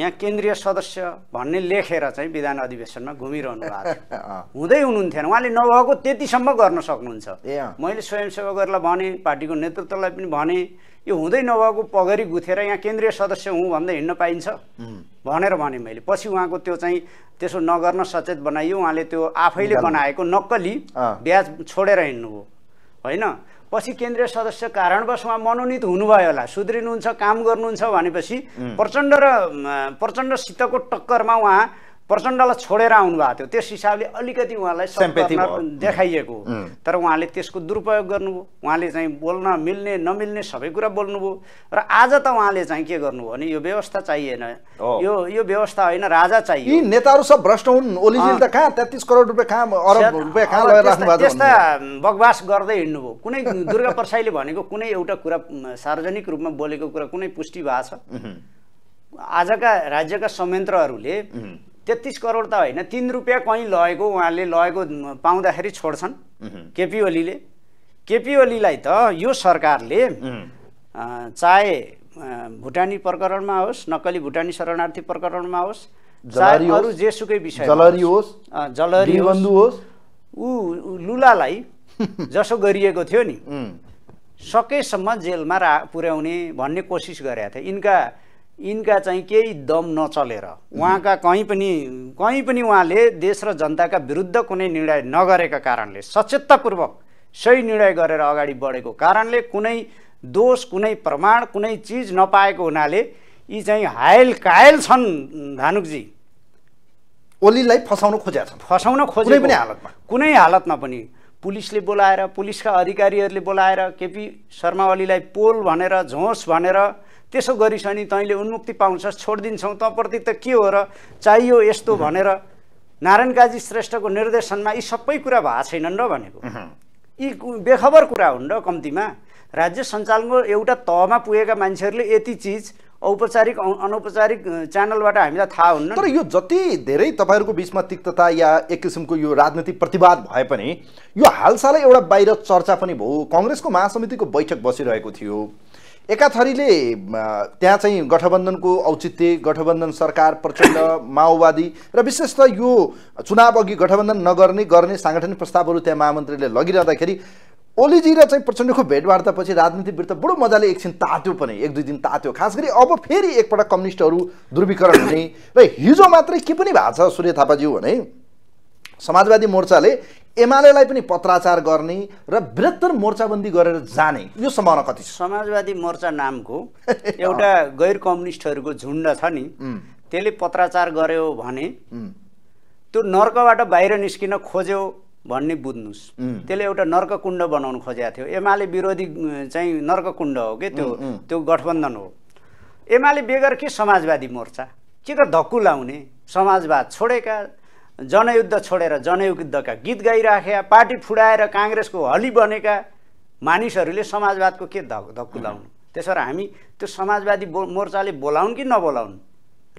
यहाँ केन्द्रीय सदस्य भन्ने लेखेर चाहिँ विधान अधिवेशनमा घुमिरहनु भएको हुँदै हुनुहुन्थेन उहाँले नभएको त्यतिसम्म गर्न सक्नुहुन्छ मैले स्वयंसेवकहरूलाई भने पार्टीको नेतृत्वलाई पनि भने यो हुँदै नभएको पगरी गुथेर यहाँ केन्द्रीय सदस्य हुँ भन्दै हिँड्न पाइन्छ भनेर भने मैले पछि उहाँको त्यो चाहिँ त्यसो नगर्न सचेत बनाइयो उहाँले त्यो आफैले बनाएको नक्कली ब्याज छोडेर हिँड्नुभयो होइन पछि केन्द्रीय सदस्य कारणवश उहाँ मनोनित हुनुभयो होला सुध्रिनुहुन्छ काम गर्नुहुन्छ भनेपछि प्रचण्ड र प्रचण्डसितको टक्करमा उहाँ प्रचण्डलाई छोडेर आउनुभएको थियो त्यस हिसाबले अलिकति उहाँलाई देखाइएको तर उहाँले त्यसको दुरुपयोग गर्नुभयो उहाँले चाहिँ बोल्न मिल्ने नमिल्ने सबै कुरा बोल्नुभयो र आज त उहाँले चाहिँ के गर्नुभयो भने यो व्यवस्था चाहिएन यो यो व्यवस्था होइन राजा चाहियो नेताहरू सब भ्रष्ट हुन् त कहाँ तेत्तिस करोड रुपियाँ कहाँ त्यस्ता बकवास गर्दै हिँड्नुभयो कुनै दुर्गा प्रसाईले भनेको कुनै एउटा कुरा सार्वजनिक रूपमा बोलेको कुरा कुनै पुष्टि भएको छ आजका राज्यका संयन्त्रहरूले तेत्तिस करोड त होइन तिन रुपियाँ कहीँ लगेको उहाँले लगेको पाउँदाखेरि छोड्छन् केपी ओलीले केपी ओलीलाई त यो सरकारले चाहे भुटानी प्रकरणमा होस् नक्कली भुटानी शरणार्थी प्रकरणमा होस् अरू जेसुकै विषय जलरी होस् जलरी होस् ऊ लुलालाई जसो गरिएको थियो नि सकेसम्म जेलमा रा पुर्याउने भन्ने कोसिस गरेका थिए यिनका यिनका चाहिँ केही दम नचलेर उहाँका कहीँ पनि कहीँ पनि उहाँले देश र जनताका विरुद्ध कुनै निर्णय नगरेका कारणले सचेततापूर्वक सही निर्णय गरेर अगाडि बढेको कारणले कुनै दोष कुनै प्रमाण कुनै चिज नपाएको हुनाले यी चाहिँ हायल कायल छन् धानुकजी ओलीलाई फसाउन खोजेका छन् फसाउन खोजे कुनै हालतमा कुनै हालतमा पनि पुलिसले बोलाएर पुलिसका अधिकारीहरूले बोलाएर केपी शर्मा ओलीलाई पोल भनेर झोस भनेर त्यसो गरिस् नि तैँले उन्मुक्ति पाउँछस् छोडिदिन्छौ तँप्रति त के हो र चाहियो यस्तो भनेर नारायण गाजी श्रेष्ठको निर्देशनमा यी सबै कुरा भएको छैनन् र भनेको यी बेखबर कुरा हुन् र कम्तीमा राज्य सञ्चालनको एउटा तहमा पुगेका मान्छेहरूले यति चिज औपचारिक अनौपचारिक च्यानलबाट हामीलाई थाहा हुन्न तर यो जति धेरै तपाईँहरूको बिचमा तिक्तता या एक किसिमको यो राजनीतिक प्रतिवाद भए पनि यो हालसालै एउटा बाहिर चर्चा पनि भयो कङ्ग्रेसको महासमितिको बैठक बसिरहेको थियो एकाथरीले त्यहाँ चाहिँ गठबन्धनको औचित्य गठबन्धन सरकार प्रचण्ड माओवादी र विशेष त यो चुनाव अघि गठबन्धन नगर्ने गर्ने साङ्गठनिक प्रस्तावहरू त्यहाँ महामन्त्रीले लगिरहँदाखेरि ओलीजी र चाहिँ प्रचण्डको भेटवार्तापछि राजनीतिक वृत्त बडो मजाले एकछिन तात्यो पनि एक दुई दिन तात्यो खास गरी अब फेरि एकपटक कम्युनिस्टहरू ध्रुवीकरण हुने र हिजो मात्रै के पनि भएको छ सूर्य थापाज्यू भने समाजवादी मोर्चाले एमालेलाई पनि पत्राचार गर्ने र बृहत्तर मोर्चाबन्दी गरेर जाने यो सम्भावना कति समाजवादी मोर्चा नामको एउटा गैर कम्युनिस्टहरूको झुन्ड छ नि त्यसले पत्राचार गर्यो भने त्यो नर्कबाट बाहिर निस्किन खोज्यो भन्ने बुझ्नुहोस् त्यसले एउटा नर्क कुण्ड बनाउनु खोजेको थियो एमाले विरोधी चाहिँ नर्क कुण्ड हो कि त्यो त्यो गठबन्धन हो एमाले बेगर के समाजवादी मोर्चा के त धक्कु लाउने समाजवाद छोडेका जनयुद्ध छोडेर जनयुद्धका गीत गाइराखेका पार्टी फुडाएर काङ्ग्रेसको हली बनेका मानिसहरूले समाजवादको के धक लाउनु त्यसो हामी त्यो समाजवादी बो मोर्चाले बोलाउन् कि नबोलाउन्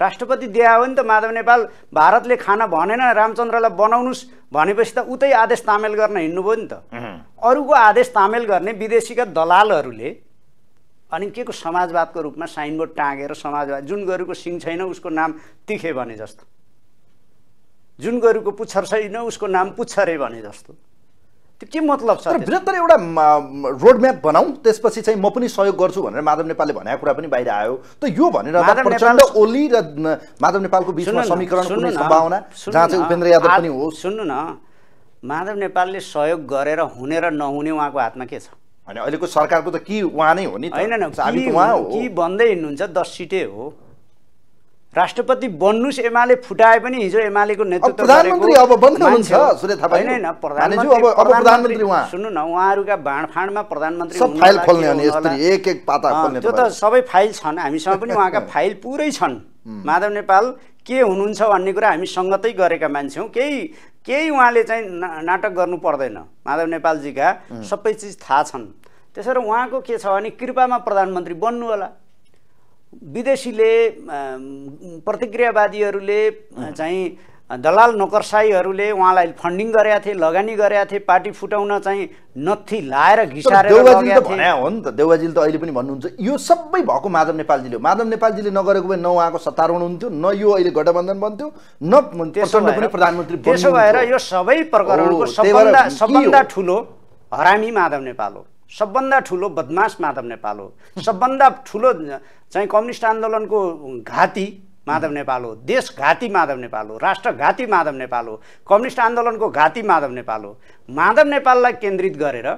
राष्ट्रपति दिया हो नि त माधव नेपाल भारतले खाना भनेन रामचन्द्रलाई बनाउनुहोस् भनेपछि त उतै आदेश तामेल गर्न हिँड्नुभयो नि त अरूको आदेश तामेल गर्ने विदेशीका दलालहरूले अनि के को समाजवादको रूपमा साइनबोर्ड टाँगेर समाजवाद जुन गरेको सिङ छैन उसको नाम तिखे भने जस्तो जुन गोरुको पुच्छर छैन उसको नाम पुच्छरे भने जस्तो त्यो के मतलब छ बृहत्तर एउटा म्याप बनाऊ त्यसपछि चाहिँ म पनि सहयोग गर्छु भनेर माधव नेपालले भनेको कुरा पनि बाहिर आयो त यो भनेर ओली र माधव नेपालको बिचमा समीकरण सम्भावना जहाँ चाहिँ उपेन्द्र यादव पनि हो सुन्नु न माधव नेपालले सहयोग गरेर हुने र नहुने उहाँको हातमा के छ अहिलेको सरकारको त के उहाँ नै हो नि होइन के भन्दै हिँड्नुहुन्छ दस सिटै हो राष्ट्रपति बन्नुहोस् एमाले फुटाए पनि हिजो एमालेको नेतृत्व सुन्नु न उहाँहरूका भाँडफाँडमा प्रधानमन्त्री त्यो त सबै फाइल छन् हामीसँग पनि उहाँका फाइल पुरै छन् माधव नेपाल के हुनुहुन्छ भन्ने कुरा हामी सङ्गतै गरेका मान्छे हौँ केही केही उहाँले चाहिँ नाटक गर्नु पर्दैन माधव नेपालजीका सबै चिज थाहा छन् त्यसो भए उहाँको के छ भने कृपामा प्रधानमन्त्री बन्नु होला विदेशीले प्रतिक्रियावादीहरूले चाहिँ दलाल नोकरसाईहरूले उहाँलाई फन्डिङ गरेका थिए लगानी गरेका थिए पार्टी फुटाउन चाहिँ नथी लाएर घिसाएर देउवाजीले त भने हो नि त देउवाजीले त अहिले पनि भन्नुहुन्छ यो सबै भएको माधव नेपालजीले माधव नेपालजीले नगरेको भए न उहाँको सत्तारूढ हुन्थ्यो न यो अहिले गठबन्धन बन्थ्यो न पनि प्रधानमन्त्री त्यसो भएर यो सबै प्रकरणको सबभन्दा सबभन्दा ठुलो हरामी माधव नेपाल हो सबभन्दा ठुलो बदमास माधव नेपाल हो सबभन्दा ठुलो चाहिँ कम्युनिस्ट आन्दोलनको घाती माधव नेपाल हो देश घाती माधव नेपाल हो राष्ट्रघाती माधव नेपाल हो कम्युनिस्ट आन्दोलनको घाती माधव नेपाल हो माधव नेपाललाई केन्द्रित गरेर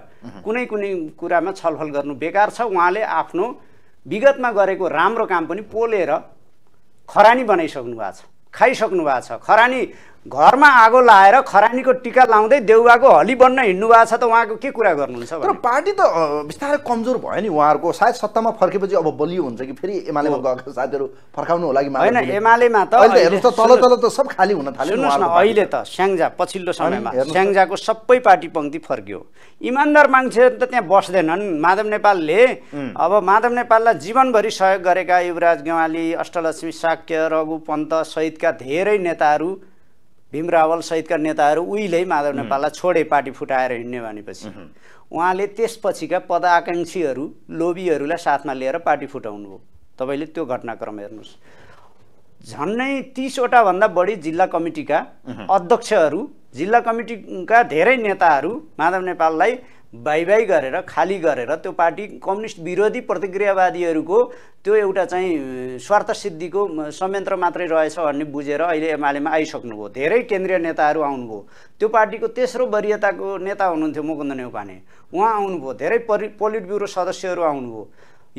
कुनै कुनै कुरामा छलफल गर्नु बेकार छ उहाँले आफ्नो विगतमा गरेको राम्रो काम पनि पोलेर खरानी बनाइसक्नु भएको छ खाइसक्नु भएको छ खरानी घरमा आगो लाएर खरानीको टिका लाउँदै देउवाको हली बन्न हिँड्नु भएको छ त उहाँको के कुरा गर्नुहुन्छ तर पार्टी त बिस्तारै कमजोर भयो नि उहाँहरूको सायद सत्तामा फर्केपछि अब बलियो हुन्छ कि फेरि एमालेमा गएको साथीहरू फर्काउनु होला कि होइन एमालेमा त तल तल त सब खाली हुन थाल्यो न अहिले त स्याङ्जा पछिल्लो समयमा स्याङ्जाको सबै पार्टी पङ्क्ति फर्कियो इमान्दार मान्छेहरू त त्यहाँ बस्दैनन् माधव नेपालले अब माधव नेपाललाई जीवनभरि सहयोग गरेका युवराज गेवाली अष्टलक्ष्मी साक्य रघु पन्त सहितका धेरै नेताहरू भीम रावल सहितका नेताहरू उहिले माधव नेपाललाई छोडे पार्टी फुटाएर हिँड्ने भनेपछि उहाँले त्यसपछिका पदाकाङ्क्षीहरू लोबीहरूलाई साथमा लिएर पार्टी फुटाउनुभयो तपाईँले त्यो घटनाक्रम हेर्नुहोस् झन्नै तिसवटा भन्दा बढी जिल्ला कमिटीका अध्यक्षहरू जिल्ला कमिटीका धेरै नेताहरू माधव नेपाललाई बाई बाई गरेर खाली गरेर त्यो पार्टी कम्युनिस्ट विरोधी प्रतिक्रियावादीहरूको त्यो एउटा चाहिँ स्वार्थ सिद्धिको संयन्त्र मात्रै रहेछ भन्ने बुझेर अहिले एमालेमा आइसक्नुभयो धेरै केन्द्रीय नेताहरू आउनुभयो त्यो पार्टीको तेस्रो वरियताको नेता हुनुहुन्थ्यो मुकुन्द नेउपाने उहाँ आउनुभयो धेरै परि पोलिट ब्युरो सदस्यहरू आउनुभयो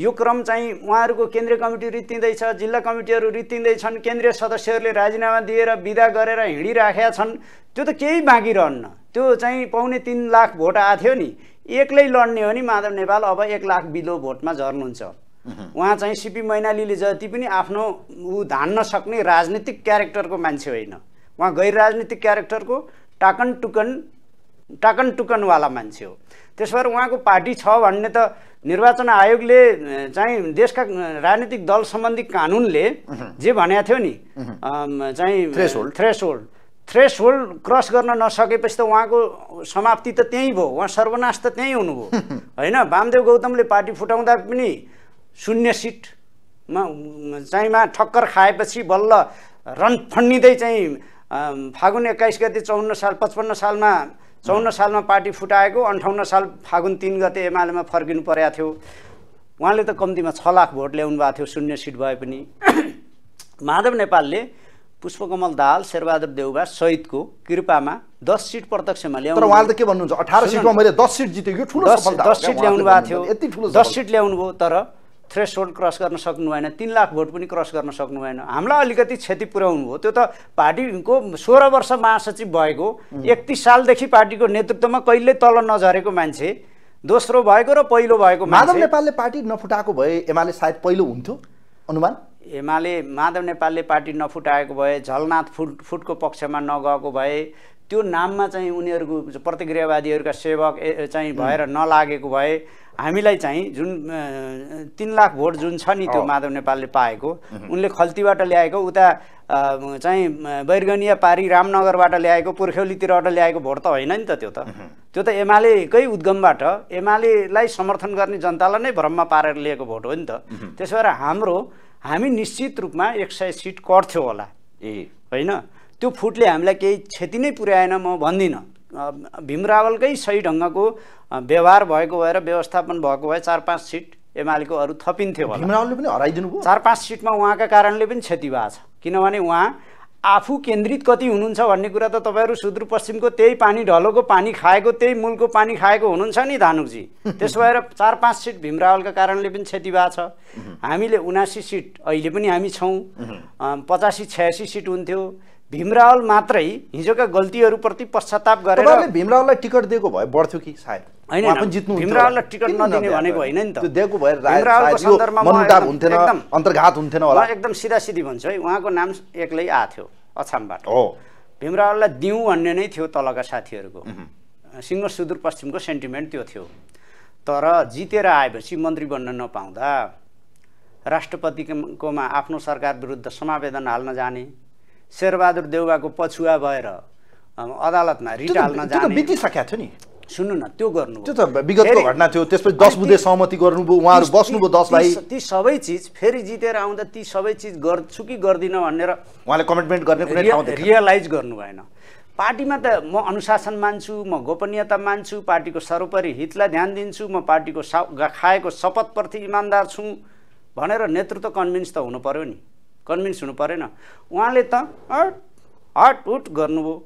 यो क्रम चाहिँ उहाँहरूको केन्द्रीय कमिटी रित्तिँदैछ जिल्ला कमिटीहरू रित्तिँदैछन् केन्द्रीय सदस्यहरूले राजीनामा दिएर विदा गरेर हिँडिराखेका छन् त्यो त केही बाँकी रहन्न त्यो चाहिँ पाउने तिन लाख भोट आएको थियो नि एक्लै लड्ने हो नि माधव नेपाल अब एक लाख बिलो भोटमा झर्नुहुन्छ उहाँ चाहिँ सिपी मैनालीले जति पनि आफ्नो ऊ धान्न सक्ने राजनीतिक क्यारेक्टरको मान्छे होइन उहाँ गैर राजनीतिक क्यारेक्टरको टाकन टुकन टाकन टुकनवाला मान्छे हो त्यस भएर उहाँको पार्टी छ भन्ने त निर्वाचन आयोगले चाहिँ देशका राजनीतिक दल सम्बन्धी कानुनले जे भनेको थियो नि चाहिँ threshold threshold cross गर्न नसकेपछि त उहाँको समाप्ति त त्यहीँ भयो उहाँ सर्वनाश त त्यहीँ हुनुभयो होइन वामदेव गौतमले पार्टी फुटाउँदा पनि शून्य सिटमा चाहिँमा ठक्कर खाएपछि बल्ल रन फन्निँदै चाहिँ फागुन एक्काइस गते चौन्न साल पचपन्न सालमा चौन्न सालमा पार्टी फुटाएको अन्ठाउन्न साल फागुन तिन गते एमालेमा फर्किनु परेको थियो उहाँले त कम्तीमा छ लाख भोट ल्याउनु भएको थियो शून्य सिट भए पनि माधव नेपालले पुष्पकमल दाहाल शेरबहादुर देउबा सहितको कृपामा दस सिट प्रत्यक्षमा ल्याउनु उहाँले के भन्नुहुन्छ अठार सिटमा मैले दस सिट जितेँ यो ठुलो दस सिट ल्याउनु भएको थियो यति दस सिट ल्याउनु भयो तर थ्रेस होल्ड क्रस गर्न सक्नु भएन तिन लाख भोट पनि क्रस गर्न सक्नु भएन हामीलाई अलिकति क्षति पुर्याउनु भयो त्यो त पार्टीको सोह्र वर्ष महासचिव भएको एकतिस सालदेखि पार्टीको नेतृत्वमा कहिल्यै तल नझरेको मान्छे दोस्रो भएको र पहिलो भएको माधव नेपालले पार्टी नफुटाएको भए एमाले सायद पहिलो हुन्थ्यो अनुमान एमाले माधव नेपालले पार्टी नफुटाएको भए झलनाथ फुट फुटको पक्षमा नगएको भए त्यो नाममा चाहिँ उनीहरूको प्रतिक्रियावादीहरूका सेवक चाहिँ भएर नलागेको भए हामीलाई चाहिँ जुन तिन लाख भोट जुन छ नि त्यो माधव नेपालले पाएको उनले खल्तीबाट ल्याएको उता चाहिँ बैरगनिया पारी रामनगरबाट ल्याएको पुर्ख्यौलीतिरबाट ल्याएको भोट त होइन नि त त्यो त त्यो त एमालेकै उद्गमबाट एमालेलाई समर्थन गर्ने जनतालाई नै भ्रममा पारेर लिएको भोट हो नि त त्यसो भएर हाम्रो हामी निश्चित रूपमा एक सय सिट कट्थ्यो होला ए होइन त्यो फुटले हामीलाई केही क्षति नै पुर्याएन म भन्दिनँ भीम रावलकै सही ढङ्गको व्यवहार भएको भएर व्यवस्थापन भएको भए चार पाँच सिट एमालेको अरू थपिन्थ्यो होला भीमरावलले पनि हराइदिनु चार पाँच सिटमा उहाँका कारणले पनि क्षति भएको छ किनभने उहाँ आफू केन्द्रित कति हुनुहुन्छ भन्ने कुरा त तपाईँहरू सुदूरपश्चिमको त्यही पानी ढलोको पानी खाएको त्यही मूलको पानी खाएको हुनुहुन्छ नि धानुकजी त्यसो भएर चार पाँच सिट भीमरावलका कारणले पनि क्षति भएको छ हामीले उनासी सिट अहिले पनि हामी छौँ पचासी छयासी सिट हुन्थ्यो भीमरावल मात्रै हिजोका गल्तीहरूप्रति पश्चाताप गरेर भीमरावललाई टिकट दिएको भए बढ्थ्यो कि सायद भीमरावलाई टिकट नदिने भनेको होइन नि एकदम सिधा सिधी भन्छु है उहाँको नाम एक्लै आएको थियो अछामबाट हो भीमरावलाई दिउँ भन्ने नै थियो तलका साथीहरूको सिङ्गो सुदूरपश्चिमको सेन्टिमेन्ट त्यो थियो तर जितेर आएपछि मन्त्री बन्न नपाउँदा राष्ट्रपतिकोमा आफ्नो सरकार विरुद्ध समावेदन हाल्न जाने शेरबहादुर देउवाको पछुवा भएर अदालतमा रिट हाल्न जाने बितिसकेको थियो नि सुन्नु न त्यो गर्नु त्यो त विगतको घटना थियो त्यसपछि दस बुधे सहमति गर्नुभयो उहाँहरू बस्नुभयो दसलाई ती सबै चिज फेरि जितेर आउँदा ती सबै चिज गर्छु कि गर्दिनँ भनेर उहाँले कमिटमेन्ट गर्ने कुनै रियलाइज गर्नु भएन पार्टीमा त म अनुशासन मान्छु म गोपनीयता मान्छु पार्टीको सर्वोपरि हितलाई ध्यान दिन्छु म पार्टीको खाएको शपथप्रति इमान्दार छु भनेर नेतृत्व कन्भिन्स त हुनु पऱ्यो नि कन्भिन्स हुनु परेन उहाँले त हट हट हुट गर्नुभयो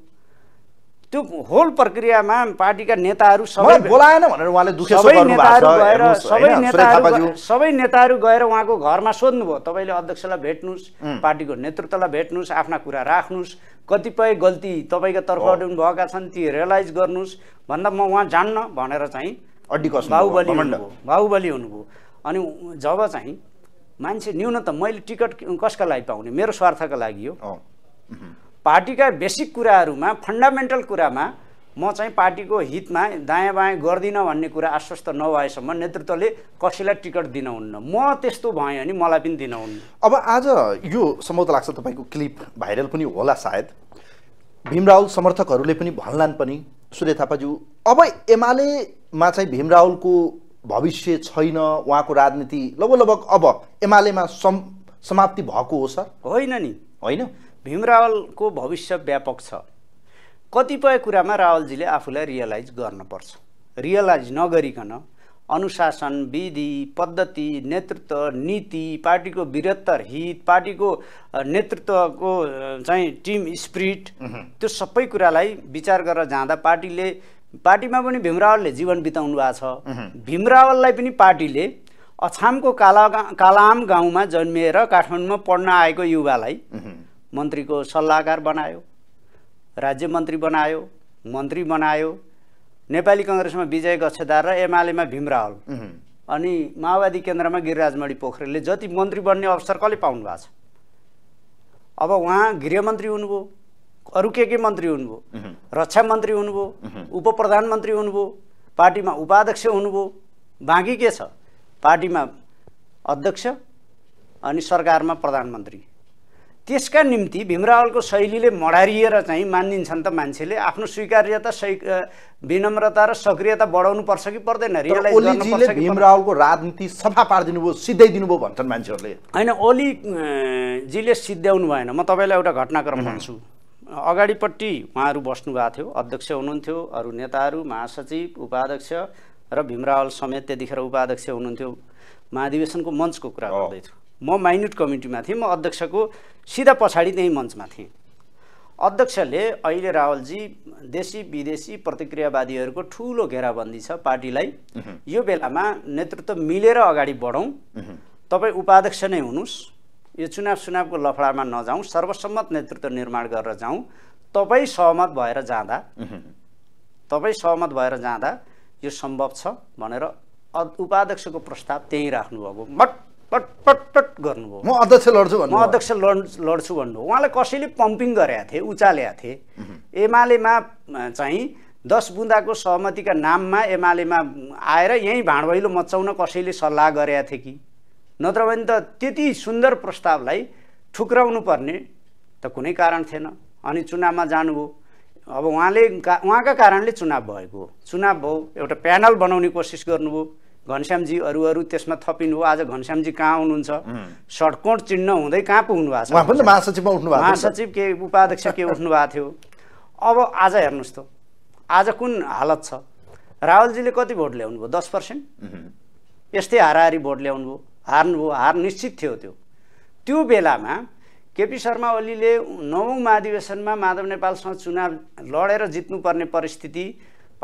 त्यो होल प्रक्रियामा पार्टीका नेताहरू सबै बोलाएन भनेर उहाँले सबै नेताहरू गएर सबै नेताहरू सबै नेताहरू गएर उहाँको घरमा सोध्नुभयो तपाईँले अध्यक्षलाई भेट्नुहोस् पार्टीको नेतृत्वलाई भेट्नुहोस् आफ्ना कुरा राख्नुहोस् कतिपय गल्ती तपाईँको तर्फबाट भएका छन् ती रियलाइज गर्नुहोस् भन्दा म उहाँ जान्न भनेर चाहिँ बाहुबली हुनुभयो बाहुबली हुनुभयो अनि जब चाहिँ मान्छे न्यूनतम मैले टिकट कसका लागि पाउने मेरो स्वार्थका लागि हो पार्टीका बेसिक कुराहरूमा फन्डामेन्टल कुरामा म चाहिँ पार्टीको हितमा दायाँ बायाँ गर्दिनँ भन्ने कुरा आश्वस्त नभएसम्म नेतृत्वले कसैलाई टिकट दिनहुन्न म त्यस्तो भएँ भने मलाई पनि दिनहुन्न अब आज यो सम्भवत लाग्छ तपाईँको क्लिप भाइरल पनि होला सायद भीमरावल समर्थकहरूले पनि भन्लान् पनि सूर्य थापाज्यू अब एमालेमा चाहिँ भीमरावलको भविष्य छैन उहाँको राजनीति लगभग लगभग अब एमालेमा सम समाप्ति भएको हो सर होइन नि होइन भीमरावलको भविष्य व्यापक छ कतिपय कुरामा रावलजीले आफूलाई रियलाइज गर्नुपर्छ रियलाइज नगरिकन अनुशासन विधि पद्धति नेतृत्व नीति पार्टीको वृहत्तर हित पार्टीको नेतृत्वको चाहिँ टिम स्प्रिट त्यो सबै कुरालाई विचार गरेर जाँदा पार्टीले पार्टीमा पनि भीमरावलले जीवन बिताउनु भएको छ भीमरावललाई पनि पार्टीले अछामको काला कालाम गाउँमा जन्मिएर काठमाडौँमा पढ्न आएको युवालाई मन्त्रीको सल्लाहकार बनायो राज्य मन्त्री बनायो मन्त्री बनायो नेपाली कङ्ग्रेसमा विजय गच्छेदार र एमालेमा भीम रावल अनि माओवादी केन्द्रमा गिरिराजमणि पोखरेलले जति मन्त्री बन्ने अवसर कसले पाउनु भएको छ अब उहाँ गृहमन्त्री हुनुभयो अरू के के मन्त्री हुनुभयो रक्षा मन्त्री हुनुभयो उप प्रधानमन्त्री हुनुभयो पार्टीमा उपाध्यक्ष हुनुभयो बाँकी के छ पार्टीमा अध्यक्ष अनि सरकारमा प्रधानमन्त्री त्यसका निम्ति भीमरावलको शैलीले मडारिएर चाहिँ मानिन्छन् त मान्छेले आफ्नो स्वीकार्यता सै विनम्रता र सक्रियता बढाउनु पर्छ कि पर्दैन रियलाइज भीमरावलको राजनीति सफा पारिदिनुभयो दिनुभयो भन्छन् मान्छेहरूले होइन ओलीजीले सिद्ध्याउनु भएन म तपाईँलाई एउटा घटनाक्रम भन्छु अगाडिपट्टि उहाँहरू बस्नु भएको थियो अध्यक्ष हुनुहुन्थ्यो अरू नेताहरू महासचिव उपाध्यक्ष र भीमरावल समेत त्यतिखेर उपाध्यक्ष हुनुहुन्थ्यो महाधिवेशनको मञ्चको कुरा गर्दै म माइन्युट कमिटीमा थिएँ म अध्यक्षको सिधा पछाडि त्यहीँ मञ्चमा थिएँ अध्यक्षले अहिले रावलजी देशी विदेशी प्रतिक्रियावादीहरूको ठुलो घेराबन्दी छ पार्टीलाई यो बेलामा नेतृत्व मिलेर अगाडि बढौँ तपाईँ उपाध्यक्ष नै हुनुहोस् यो चुनाव चुनावको लफडामा नजाउँ सर्वसम्मत नेतृत्व निर्माण गरेर जाउँ तपाईँ सहमत भएर जाँदा तपाईँ सहमत भएर जाँदा यो सम्भव छ भनेर उपाध्यक्षको प्रस्ताव त्यहीँ राख्नुभएको बट टट गर्नुभयो म अध्यक्ष लड्छु भन्नु म अध्यक्ष लड लड्छु भन्नुभयो उहाँलाई कसैले पम्पिङ गरेका थिए उचालेका थिए एमालेमा चाहिँ दस बुन्दाको सहमतिका नाममा एमालेमा आएर यहीँ भाँडभैलो मचाउन कसैले सल्लाह गरेका थिए कि नत्र भने त त्यति सुन्दर प्रस्तावलाई ठुक्राउनु पर्ने त कुनै कारण थिएन अनि चुनावमा जानुभयो अब उहाँले उहाँका कारणले चुनाव भएको चुनाव भयो एउटा प्यानल बनाउने कोसिस गर्नुभयो घनश्यामजी अरू अरू त्यसमा थपिनु हो आज घनश्यामजी कहाँ हुनुहुन्छ सडकोट चिन्ह हुँदै कहाँ पुग्नु भएको छ महासचिव के उपाध्यक्ष के उठ्नु भएको थियो अब आज हेर्नुहोस् त आज कुन हालत छ राहुलजीले कति भोट ल्याउनु भयो दस पर्सेन्ट यस्तै हाराहारी भोट ल्याउनु भयो हार्नुभयो हार निश्चित थियो त्यो त्यो बेलामा केपी शर्मा ओलीले नवौँ महाधिवेशनमा माधव नेपालसँग चुनाव लडेर जित्नुपर्ने परिस्थिति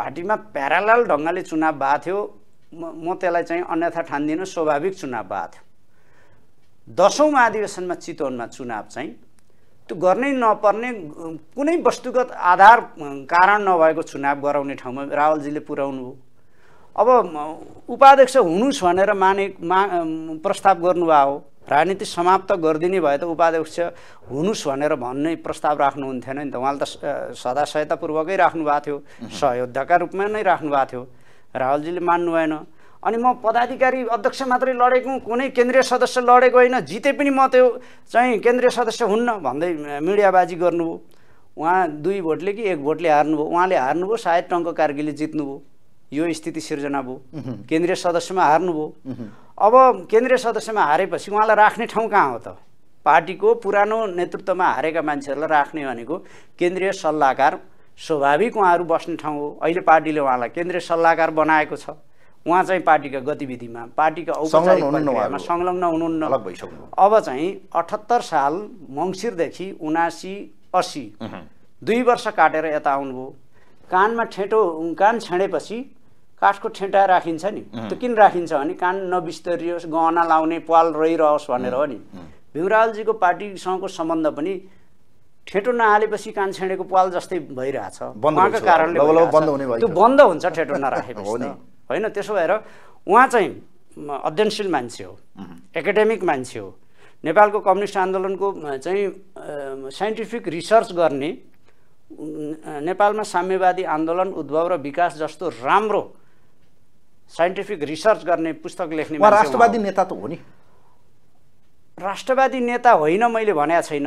पार्टीमा प्यारालाल ढङ्गले चुनाव भएको थियो म त्यसलाई चाहिँ अन्यथा ठान्दिनँ स्वाभाविक चुनाववाद दसौँ महाधिवेशनमा चितवनमा चुनाव चाहिँ त्यो गर्नै नपर्ने कुनै वस्तुगत आधार कारण नभएको चुनाव गराउने ठाउँमा रावलजीले पुर्याउनु हो अब उपाध्यक्ष हुनुहोस् भनेर माने मा प्रस्ताव गर्नुभयो हो राजनीति समाप्त गरिदिने भए त उपाध्यक्ष हुनुहोस् भनेर भन्ने प्रस्ताव राख्नुहुन्थेन नि त उहाँले त सदा सहायतापूर्वकै राख्नुभएको थियो सहयोद्धका रूपमा नै राख्नुभएको थियो राहुलजीले मान्नु भएन अनि म पदाधिकारी अध्यक्ष मात्रै लडेको कुनै केन्द्रीय सदस्य लडेको होइन जिते पनि म त्यो चाहिँ केन्द्रीय सदस्य हुन्न भन्दै मिडियाबाजी गर्नुभयो उहाँ दुई भोटले कि एक भोटले हार्नुभयो उहाँले हार्नुभयो सायद टङ्क कार्गीले जित्नुभयो यो स्थिति सिर्जना भयो केन्द्रीय सदस्यमा हार्नुभयो अब केन्द्रीय सदस्यमा हारेपछि उहाँलाई राख्ने ठाउँ कहाँ हो त पार्टीको पुरानो नेतृत्वमा हारेका मान्छेहरूलाई राख्ने भनेको केन्द्रीय सल्लाहकार स्वाभाविक उहाँहरू बस्ने ठाउँ हो अहिले पार्टीले उहाँलाई केन्द्रीय सल्लाहकार बनाएको छ उहाँ चाहिँ पार्टीका गतिविधिमा पार्टीका औपचारिक संलग्न हुनुहुन्न अब चाहिँ अठहत्तर साल मङ्सिरदेखि उनासी असी दुई वर्ष काटेर यता आउनुभयो कानमा ठेटो कान छेडेपछि काठको ठेटा राखिन्छ नि त्यो किन राखिन्छ भने कान नबिस्तरियोस् गहना लाउने पाल रहिरहोस् भनेर हो नि भीमरावलजीको पार्टीसँगको सम्बन्ध पनि ठेटो नहालेपछि कान छेडेको पाल जस्तै भइरहेछ उहाँको कारणले त्यो बन्द हुन्छ ठेटो नराखेपछि होइन त्यसो भएर उहाँ चाहिँ अध्ययनशील मान्छे हो एकाडेमिक मान्छे हो नेपालको कम्युनिस्ट आन्दोलनको चाहिँ साइन्टिफिक रिसर्च गर्ने नेपालमा साम्यवादी आन्दोलन उद्भव र विकास जस्तो राम्रो साइन्टिफिक रिसर्च गर्ने पुस्तक लेख्ने राष्ट्रवादी नेता त हो नि राष्ट्रवादी नेता होइन मैले भनेको छैन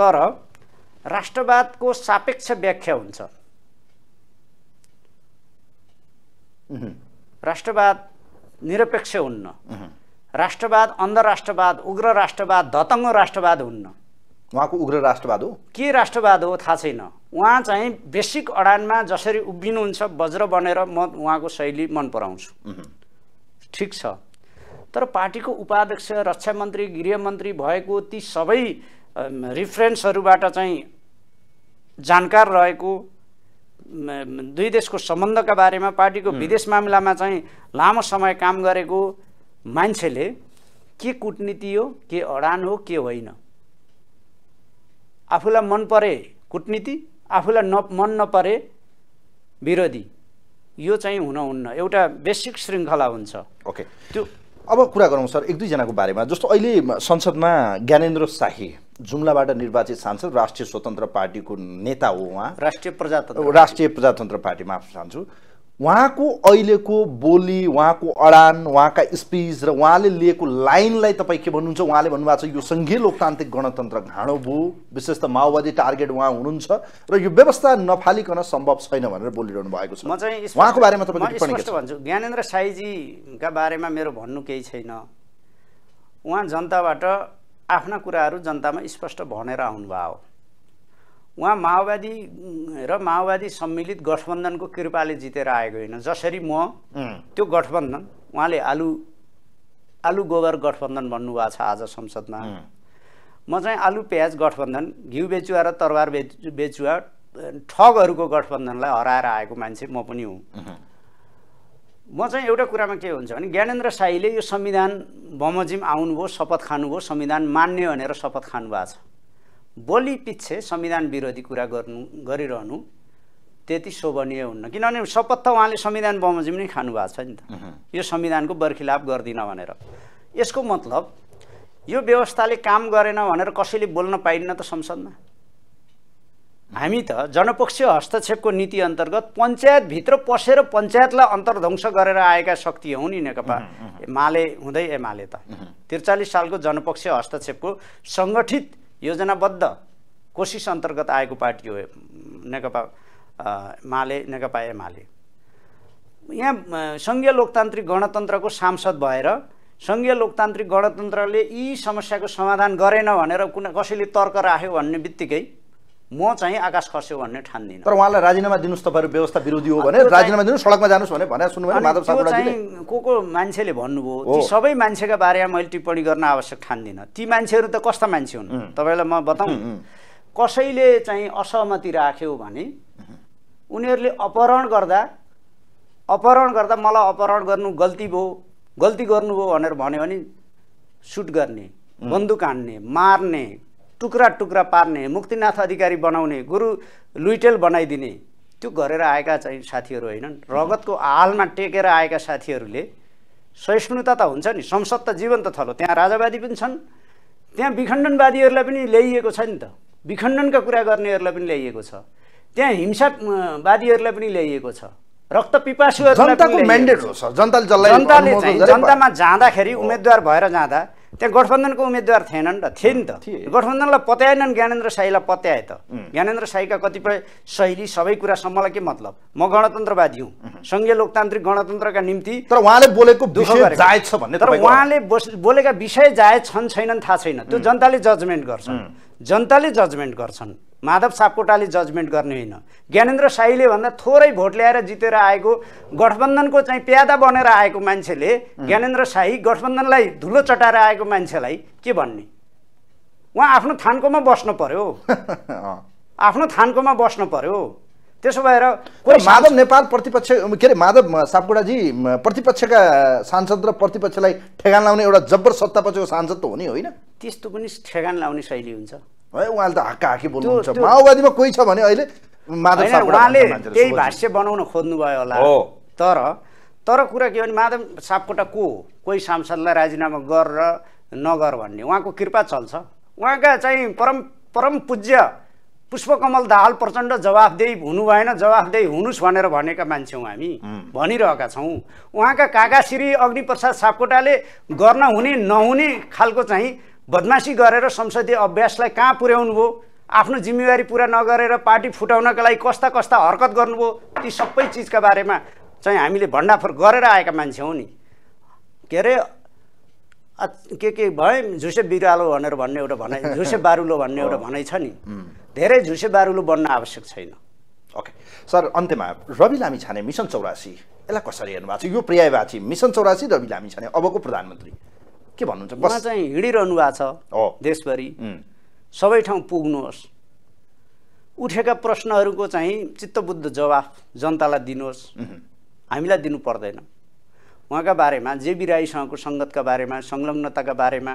तर राष्ट्रवादको सापेक्ष व्याख्या हुन्छ राष्ट्रवाद निरपेक्ष हुन्न राष्ट्रवाद अन्धराष्ट्रवाद उग्र राष्ट्रवाद धतङ्ग राष्ट्रवाद हुन्न उहाँको उग्र राष्ट्रवाद हो के राष्ट्रवाद हो थाहा छैन उहाँ चाहिँ बेसिक अडानमा जसरी उभिनुहुन्छ वज्र बनेर म उहाँको शैली मन पराउँछु ठिक छ तर पार्टीको उपाध्यक्ष रक्षा मन्त्री गृहमन्त्री भएको ती सबै रिफरेन्सहरूबाट चाहिँ जानकार रहेको दुई देशको सम्बन्धका बारेमा पार्टीको विदेश मामिलामा चाहिँ लामो समय काम गरेको मान्छेले के कुटनीति हो के अडान हो के होइन आफूलाई मन परे कुटनीति आफूलाई न मन नपरे विरोधी यो चाहिँ हुन हुन्न एउटा बेसिक श्रृङ्खला हुन्छ ओके त्यो अब कुरा गरौँ सर एक दुईजनाको बारेमा जस्तो अहिले संसदमा ज्ञानेन्द्र शाही जुम्लाबाट निर्वाचित सांसद राष्ट्रिय स्वतन्त्र पार्टीको नेता हो उहाँ राष्ट्रिय प्रजातन्त्र राष्ट्रिय प्रजातन्त्र पार्टी माफ चाहन्छु उहाँको अहिलेको बोली उहाँको अडान उहाँका स्पिच र उहाँले लिएको लाइनलाई तपाईँ के भन्नुहुन्छ उहाँले भन्नुभएको छ यो सङ्घीय लोकतान्त्रिक गणतन्त्र घाँडो भयो विशेष त माओवादी टार्गेट उहाँ हुनुहुन्छ र यो व्यवस्था नफालिकन सम्भव छैन भनेर बोलिरहनु भएको छ म चाहिँ उहाँको बारेमा तपाईँ भन्छु ज्ञानेन्द्र साईजीका बारेमा मेरो भन्नु केही छैन उहाँ जनताबाट आफ्ना कुराहरू जनतामा स्पष्ट भनेर आउनुभयो उहाँ माओवादी र माओवादी सम्मिलित गठबन्धनको कृपाले जितेर आएको होइन जसरी म त्यो गठबन्धन उहाँले आलु आलु गोबर गठबन्धन भन्नुभएको छ आज संसदमा म चाहिँ आलु प्याज गठबन्धन घिउ बेचुवा र तरवार बेचुवा ठगहरूको गठबन्धनलाई हराएर आएको मान्छे म पनि हुँ म चाहिँ एउटा कुरामा के हुन्छ भने ज्ञानेन्द्र साईले यो संविधान बमोजिम आउनुभयो शपथ खानुभयो संविधान मान्ने भनेर शपथ खानु भएको छ बोली पिच्छे संविधान विरोधी कुरा गर्नु गरिरहनु त्यति शोभनीय हुन्न किनभने शपथ त उहाँले संविधान बमोजिम नै खानु भएको छ नि त यो संविधानको बर्खिलाप गर्दिनँ भनेर यसको मतलब यो व्यवस्थाले काम गरेन भनेर कसैले बोल्न पाइन्न त संसदमा हामी त जनपक्षीय हस्तक्षेपको नीति अन्तर्गत पञ्चायतभित्र पसेर पञ्चायतलाई अन्तर्ध्वंस गरेर आएका शक्ति हौ नि नेकपा माले हुँदै एमाले त त्रिचालिस सालको जनपक्षीय हस्तक्षेपको सङ्गठित योजनाबद्ध कोसिस अन्तर्गत आएको पार्टी हो नेकपा माले नेकपा एमाले यहाँ सङ्घीय लोकतान्त्रिक गणतन्त्रको सांसद भएर सङ्घीय लोकतान्त्रिक गणतन्त्रले यी समस्याको समाधान गरेन भनेर कुनै कसैले तर्क राख्यो भन्ने बित्तिकै म चाहिँ आकाश खस्यो भन्ने ठान्दिनँ तर उहाँलाई राजीनामा दिनुहोस् तपाईँहरू व्यवस्था विरोधी हो भने राजीनामा दिनु सडकमा जानुहोस् भने भने सुन्नुभयो माधव चाहिँ को को मान्छेले भन्नुभयो ती सबै मान्छेका बारेमा मैले टिप्पणी गर्न आवश्यक ठान्दिनँ ती मान्छेहरू त कस्ता मान्छे हुन् तपाईँलाई म बताउँ कसैले चाहिँ असहमति राख्यो भने उनीहरूले अपहरण गर्दा अपहरण गर्दा मलाई अपहरण गर्नु गल्ती भयो गल्ती गर्नुभयो भनेर भन्यो भने सुट गर्ने बन्दुक हान्ने मार्ने टुक्रा टुक्रा पार्ने मुक्तिनाथ अधिकारी बनाउने गुरु लुइटेल बनाइदिने त्यो गरेर आएका चाहिँ साथीहरू होइनन् रगतको हालमा टेकेर आएका साथीहरूले सहिष्णुता त हुन्छ नि संसद त जीवन त थलो त्यहाँ राजावादी पनि छन् त्यहाँ विखण्डनवादीहरूलाई पनि ल्याइएको छ नि त विखण्डनका कुरा गर्नेहरूलाई पनि ल्याइएको छ त्यहाँ हिंसावादीहरूलाई पनि ल्याइएको छ रक्त जनताको जनताले जनतामा जाँदाखेरि उम्मेदवार भएर जाँदा त्यहाँ गठबन्धनको उम्मेद्वार थिएनन् र थिए नि त गठबन्धनलाई पत्याएनन् ज्ञानेन्द्र साईलाई पत्याए त ज्ञानेन्द्र साईका कतिपय शैली सबै कुरासम्मलाई के मतलब म गणतन्त्रवादी हुँ सङ्घीय लोकतान्त्रिक गणतन्त्रका निम्ति तर उहाँले बोलेको विषय जायज छ भन्ने तर उहाँले बोलेका विषय जायज छन् छैनन् थाहा छैन त्यो जनताले जजमेन्ट गर्छ जनताले जजमेन्ट गर्छन् माधव सापकोटाले जजमेन्ट गर्ने होइन ज्ञानेन्द्र साईले भन्दा थोरै भोट ल्याएर जितेर आएको गठबन्धनको चाहिँ प्यादा बनेर आएको मान्छेले ज्ञानेन्द्र साई गठबन्धनलाई धुलो चटाएर आएको मान्छेलाई के भन्ने उहाँ आफ्नो थानकोमा बस्नु पर्यो आफ्नो थानकोमा बस्नु पर्यो त्यसो भएर माधव नेपाल प्रतिपक्ष के अरे माधव सापकोटाजी प्रतिपक्षका सांसद र प्रतिपक्षलाई ठेगान लाउने एउटा जब्बर सत्तापक्षको सांसद त हो नि होइन त्यस्तो पनि ठेगान लाउने शैली हुन्छ है उहाँले त हक्का हाकी बोल्नुहुन्छ माओवादीमा कोही छ भने अहिले उहाँले त्यही भाष्य बनाउन खोज्नुभयो होला तर तर कुरा के भने माधव सापकोटा को हो कोही सांसदलाई राजीनामा गर र नगर भन्ने उहाँको कृपा चल्छ उहाँका चाहिँ परम परम पूज्य पुष्पकमल दाहाल प्रचण्ड जवाफदेही हुनु भएन जवाफदेही हुनुहोस् भनेर भनेका मान्छे हौँ हामी भनिरहेका छौँ उहाँका काका श्री अग्निप्रसाद सापकोटाले गर्न हुने नहुने खालको चाहिँ बदमासी गरेर संसदीय अभ्यासलाई कहाँ पुर्याउनु पुर्याउनुभयो आफ्नो जिम्मेवारी पुरा नगरेर पार्टी फुटाउनका लागि कस्ता कस्ता हरकत गर्नुभयो ती सबै चिजका बारेमा चाहिँ हामीले भण्डाफोर गरेर आएका मान्छे हौ नि के अरे के के भए झुसे बिरालो भनेर भन्ने एउटा भनाइ झुसे बारुलो भन्ने एउटा भनाइ छ नि धेरै झुसे बारुलो बन्न आवश्यक छैन ओके सर अन्त्यमा रवि लामी छाने मिसन चौरासी यसलाई कसरी हेर्नु भएको छ यो पर्यायवाची मिसन चौरासी रवि लामी छाने अबको प्रधानमन्त्री के भन्नुहुन्छ उहाँ चाहिँ हिँडिरहनु भएको छ देशभरि सबै ठाउँ पुग्नुहोस् उठेका प्रश्नहरूको चाहिँ चित्तबुद्ध जवाफ जनतालाई दिनुहोस् हामीलाई दिनु पर्दैन उहाँका बारेमा जेबी राईसँगको सङ्गतका बारेमा संलग्नताका बारेमा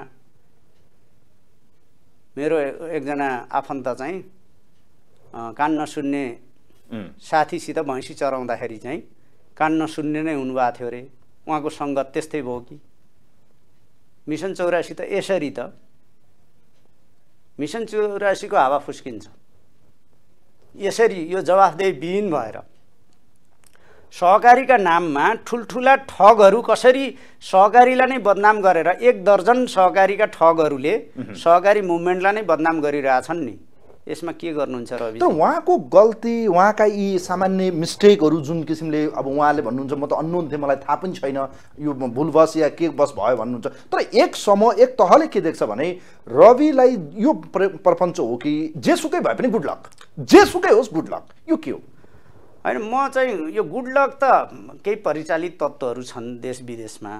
मेरो एकजना आफन्त चाहिँ कान नसुन्ने साथीसित भैँसी चराउँदाखेरि चाहिँ कान नसुन्ने नै हुनुभएको थियो अरे उहाँको सङ्गत त्यस्तै भयो कि मिसन चौरासी त यसरी त मिसन चौरासीको हावा फुस्किन्छ यसरी यो जवाफदेही विहीन भएर सहकारीका नाममा ठुल्ठुला ठगहरू कसरी सहकारीलाई नै बदनाम गरेर एक दर्जन सहकारीका ठगहरूले सहकारी मुभमेन्टलाई नै बदनाम गरिरहेछन् नि यसमा के गर्नुहुन्छ रवि उहाँको गल्ती उहाँका यी सामान्य मिस्टेकहरू जुन किसिमले अब उहाँले भन्नुहुन्छ म त अन्नोन थिएँ मलाई थाहा पनि छैन यो भुल या के बस भयो भन्नुहुन्छ तर एक समूह एक तहले के देख्छ भने रविलाई यो प्रपञ्च हो कि जेसुकै भए पनि गुड लक जेसुकै होस् गुड लक यो के हो होइन म चाहिँ यो गुड लक त केही परिचालित तत्त्वहरू छन् देश विदेशमा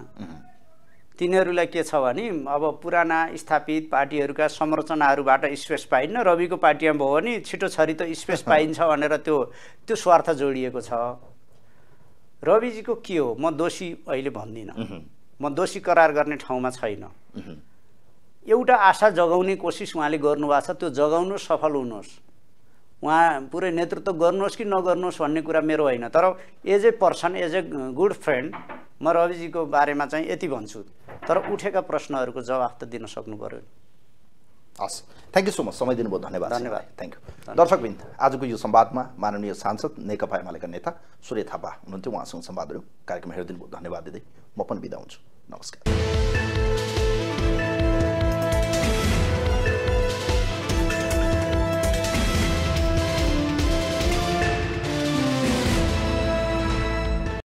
तिनीहरूलाई के छ भने अब पुराना स्थापित पार्टीहरूका संरचनाहरूबाट स्पेस पाइन्न रविको पार्टीमा भयो भने छिटो छरी त स्पेस पाइन्छ भनेर त्यो त्यो स्वार्थ जोडिएको छ रविजीको के हो म दोषी अहिले भन्दिनँ म दोषी करार गर्ने ठाउँमा छैन एउटा आशा जगाउने कोसिस उहाँले गर्नुभएको छ त्यो जगाउनु सफल हुनुहोस् उहाँ पुरै नेतृत्व गर्नुहोस् कि नगर्नुहोस् भन्ने कुरा मेरो होइन तर as a person as a good friend म रविजीको बारेमा चाहिँ यति भन्छु तर उठेका प्रश्नहरूको जवाफ त दिन सक्नु पऱ्यो हस् थ्याङ्क यू सो मच समय दिनुभयो धन्यवाद धन्यवाद थ्याङ्क यू दर्शकबिन्द आजको यो संवादमा माननीय सांसद नेकपा एमालेका नेता सूर्य थापा हुनुहुन्थ्यो उहाँसँग संवादहरू कार्यक्रम हेरिदिनु भयो धन्यवाद दिँदै म पनि बिदा हुन्छु नमस्कार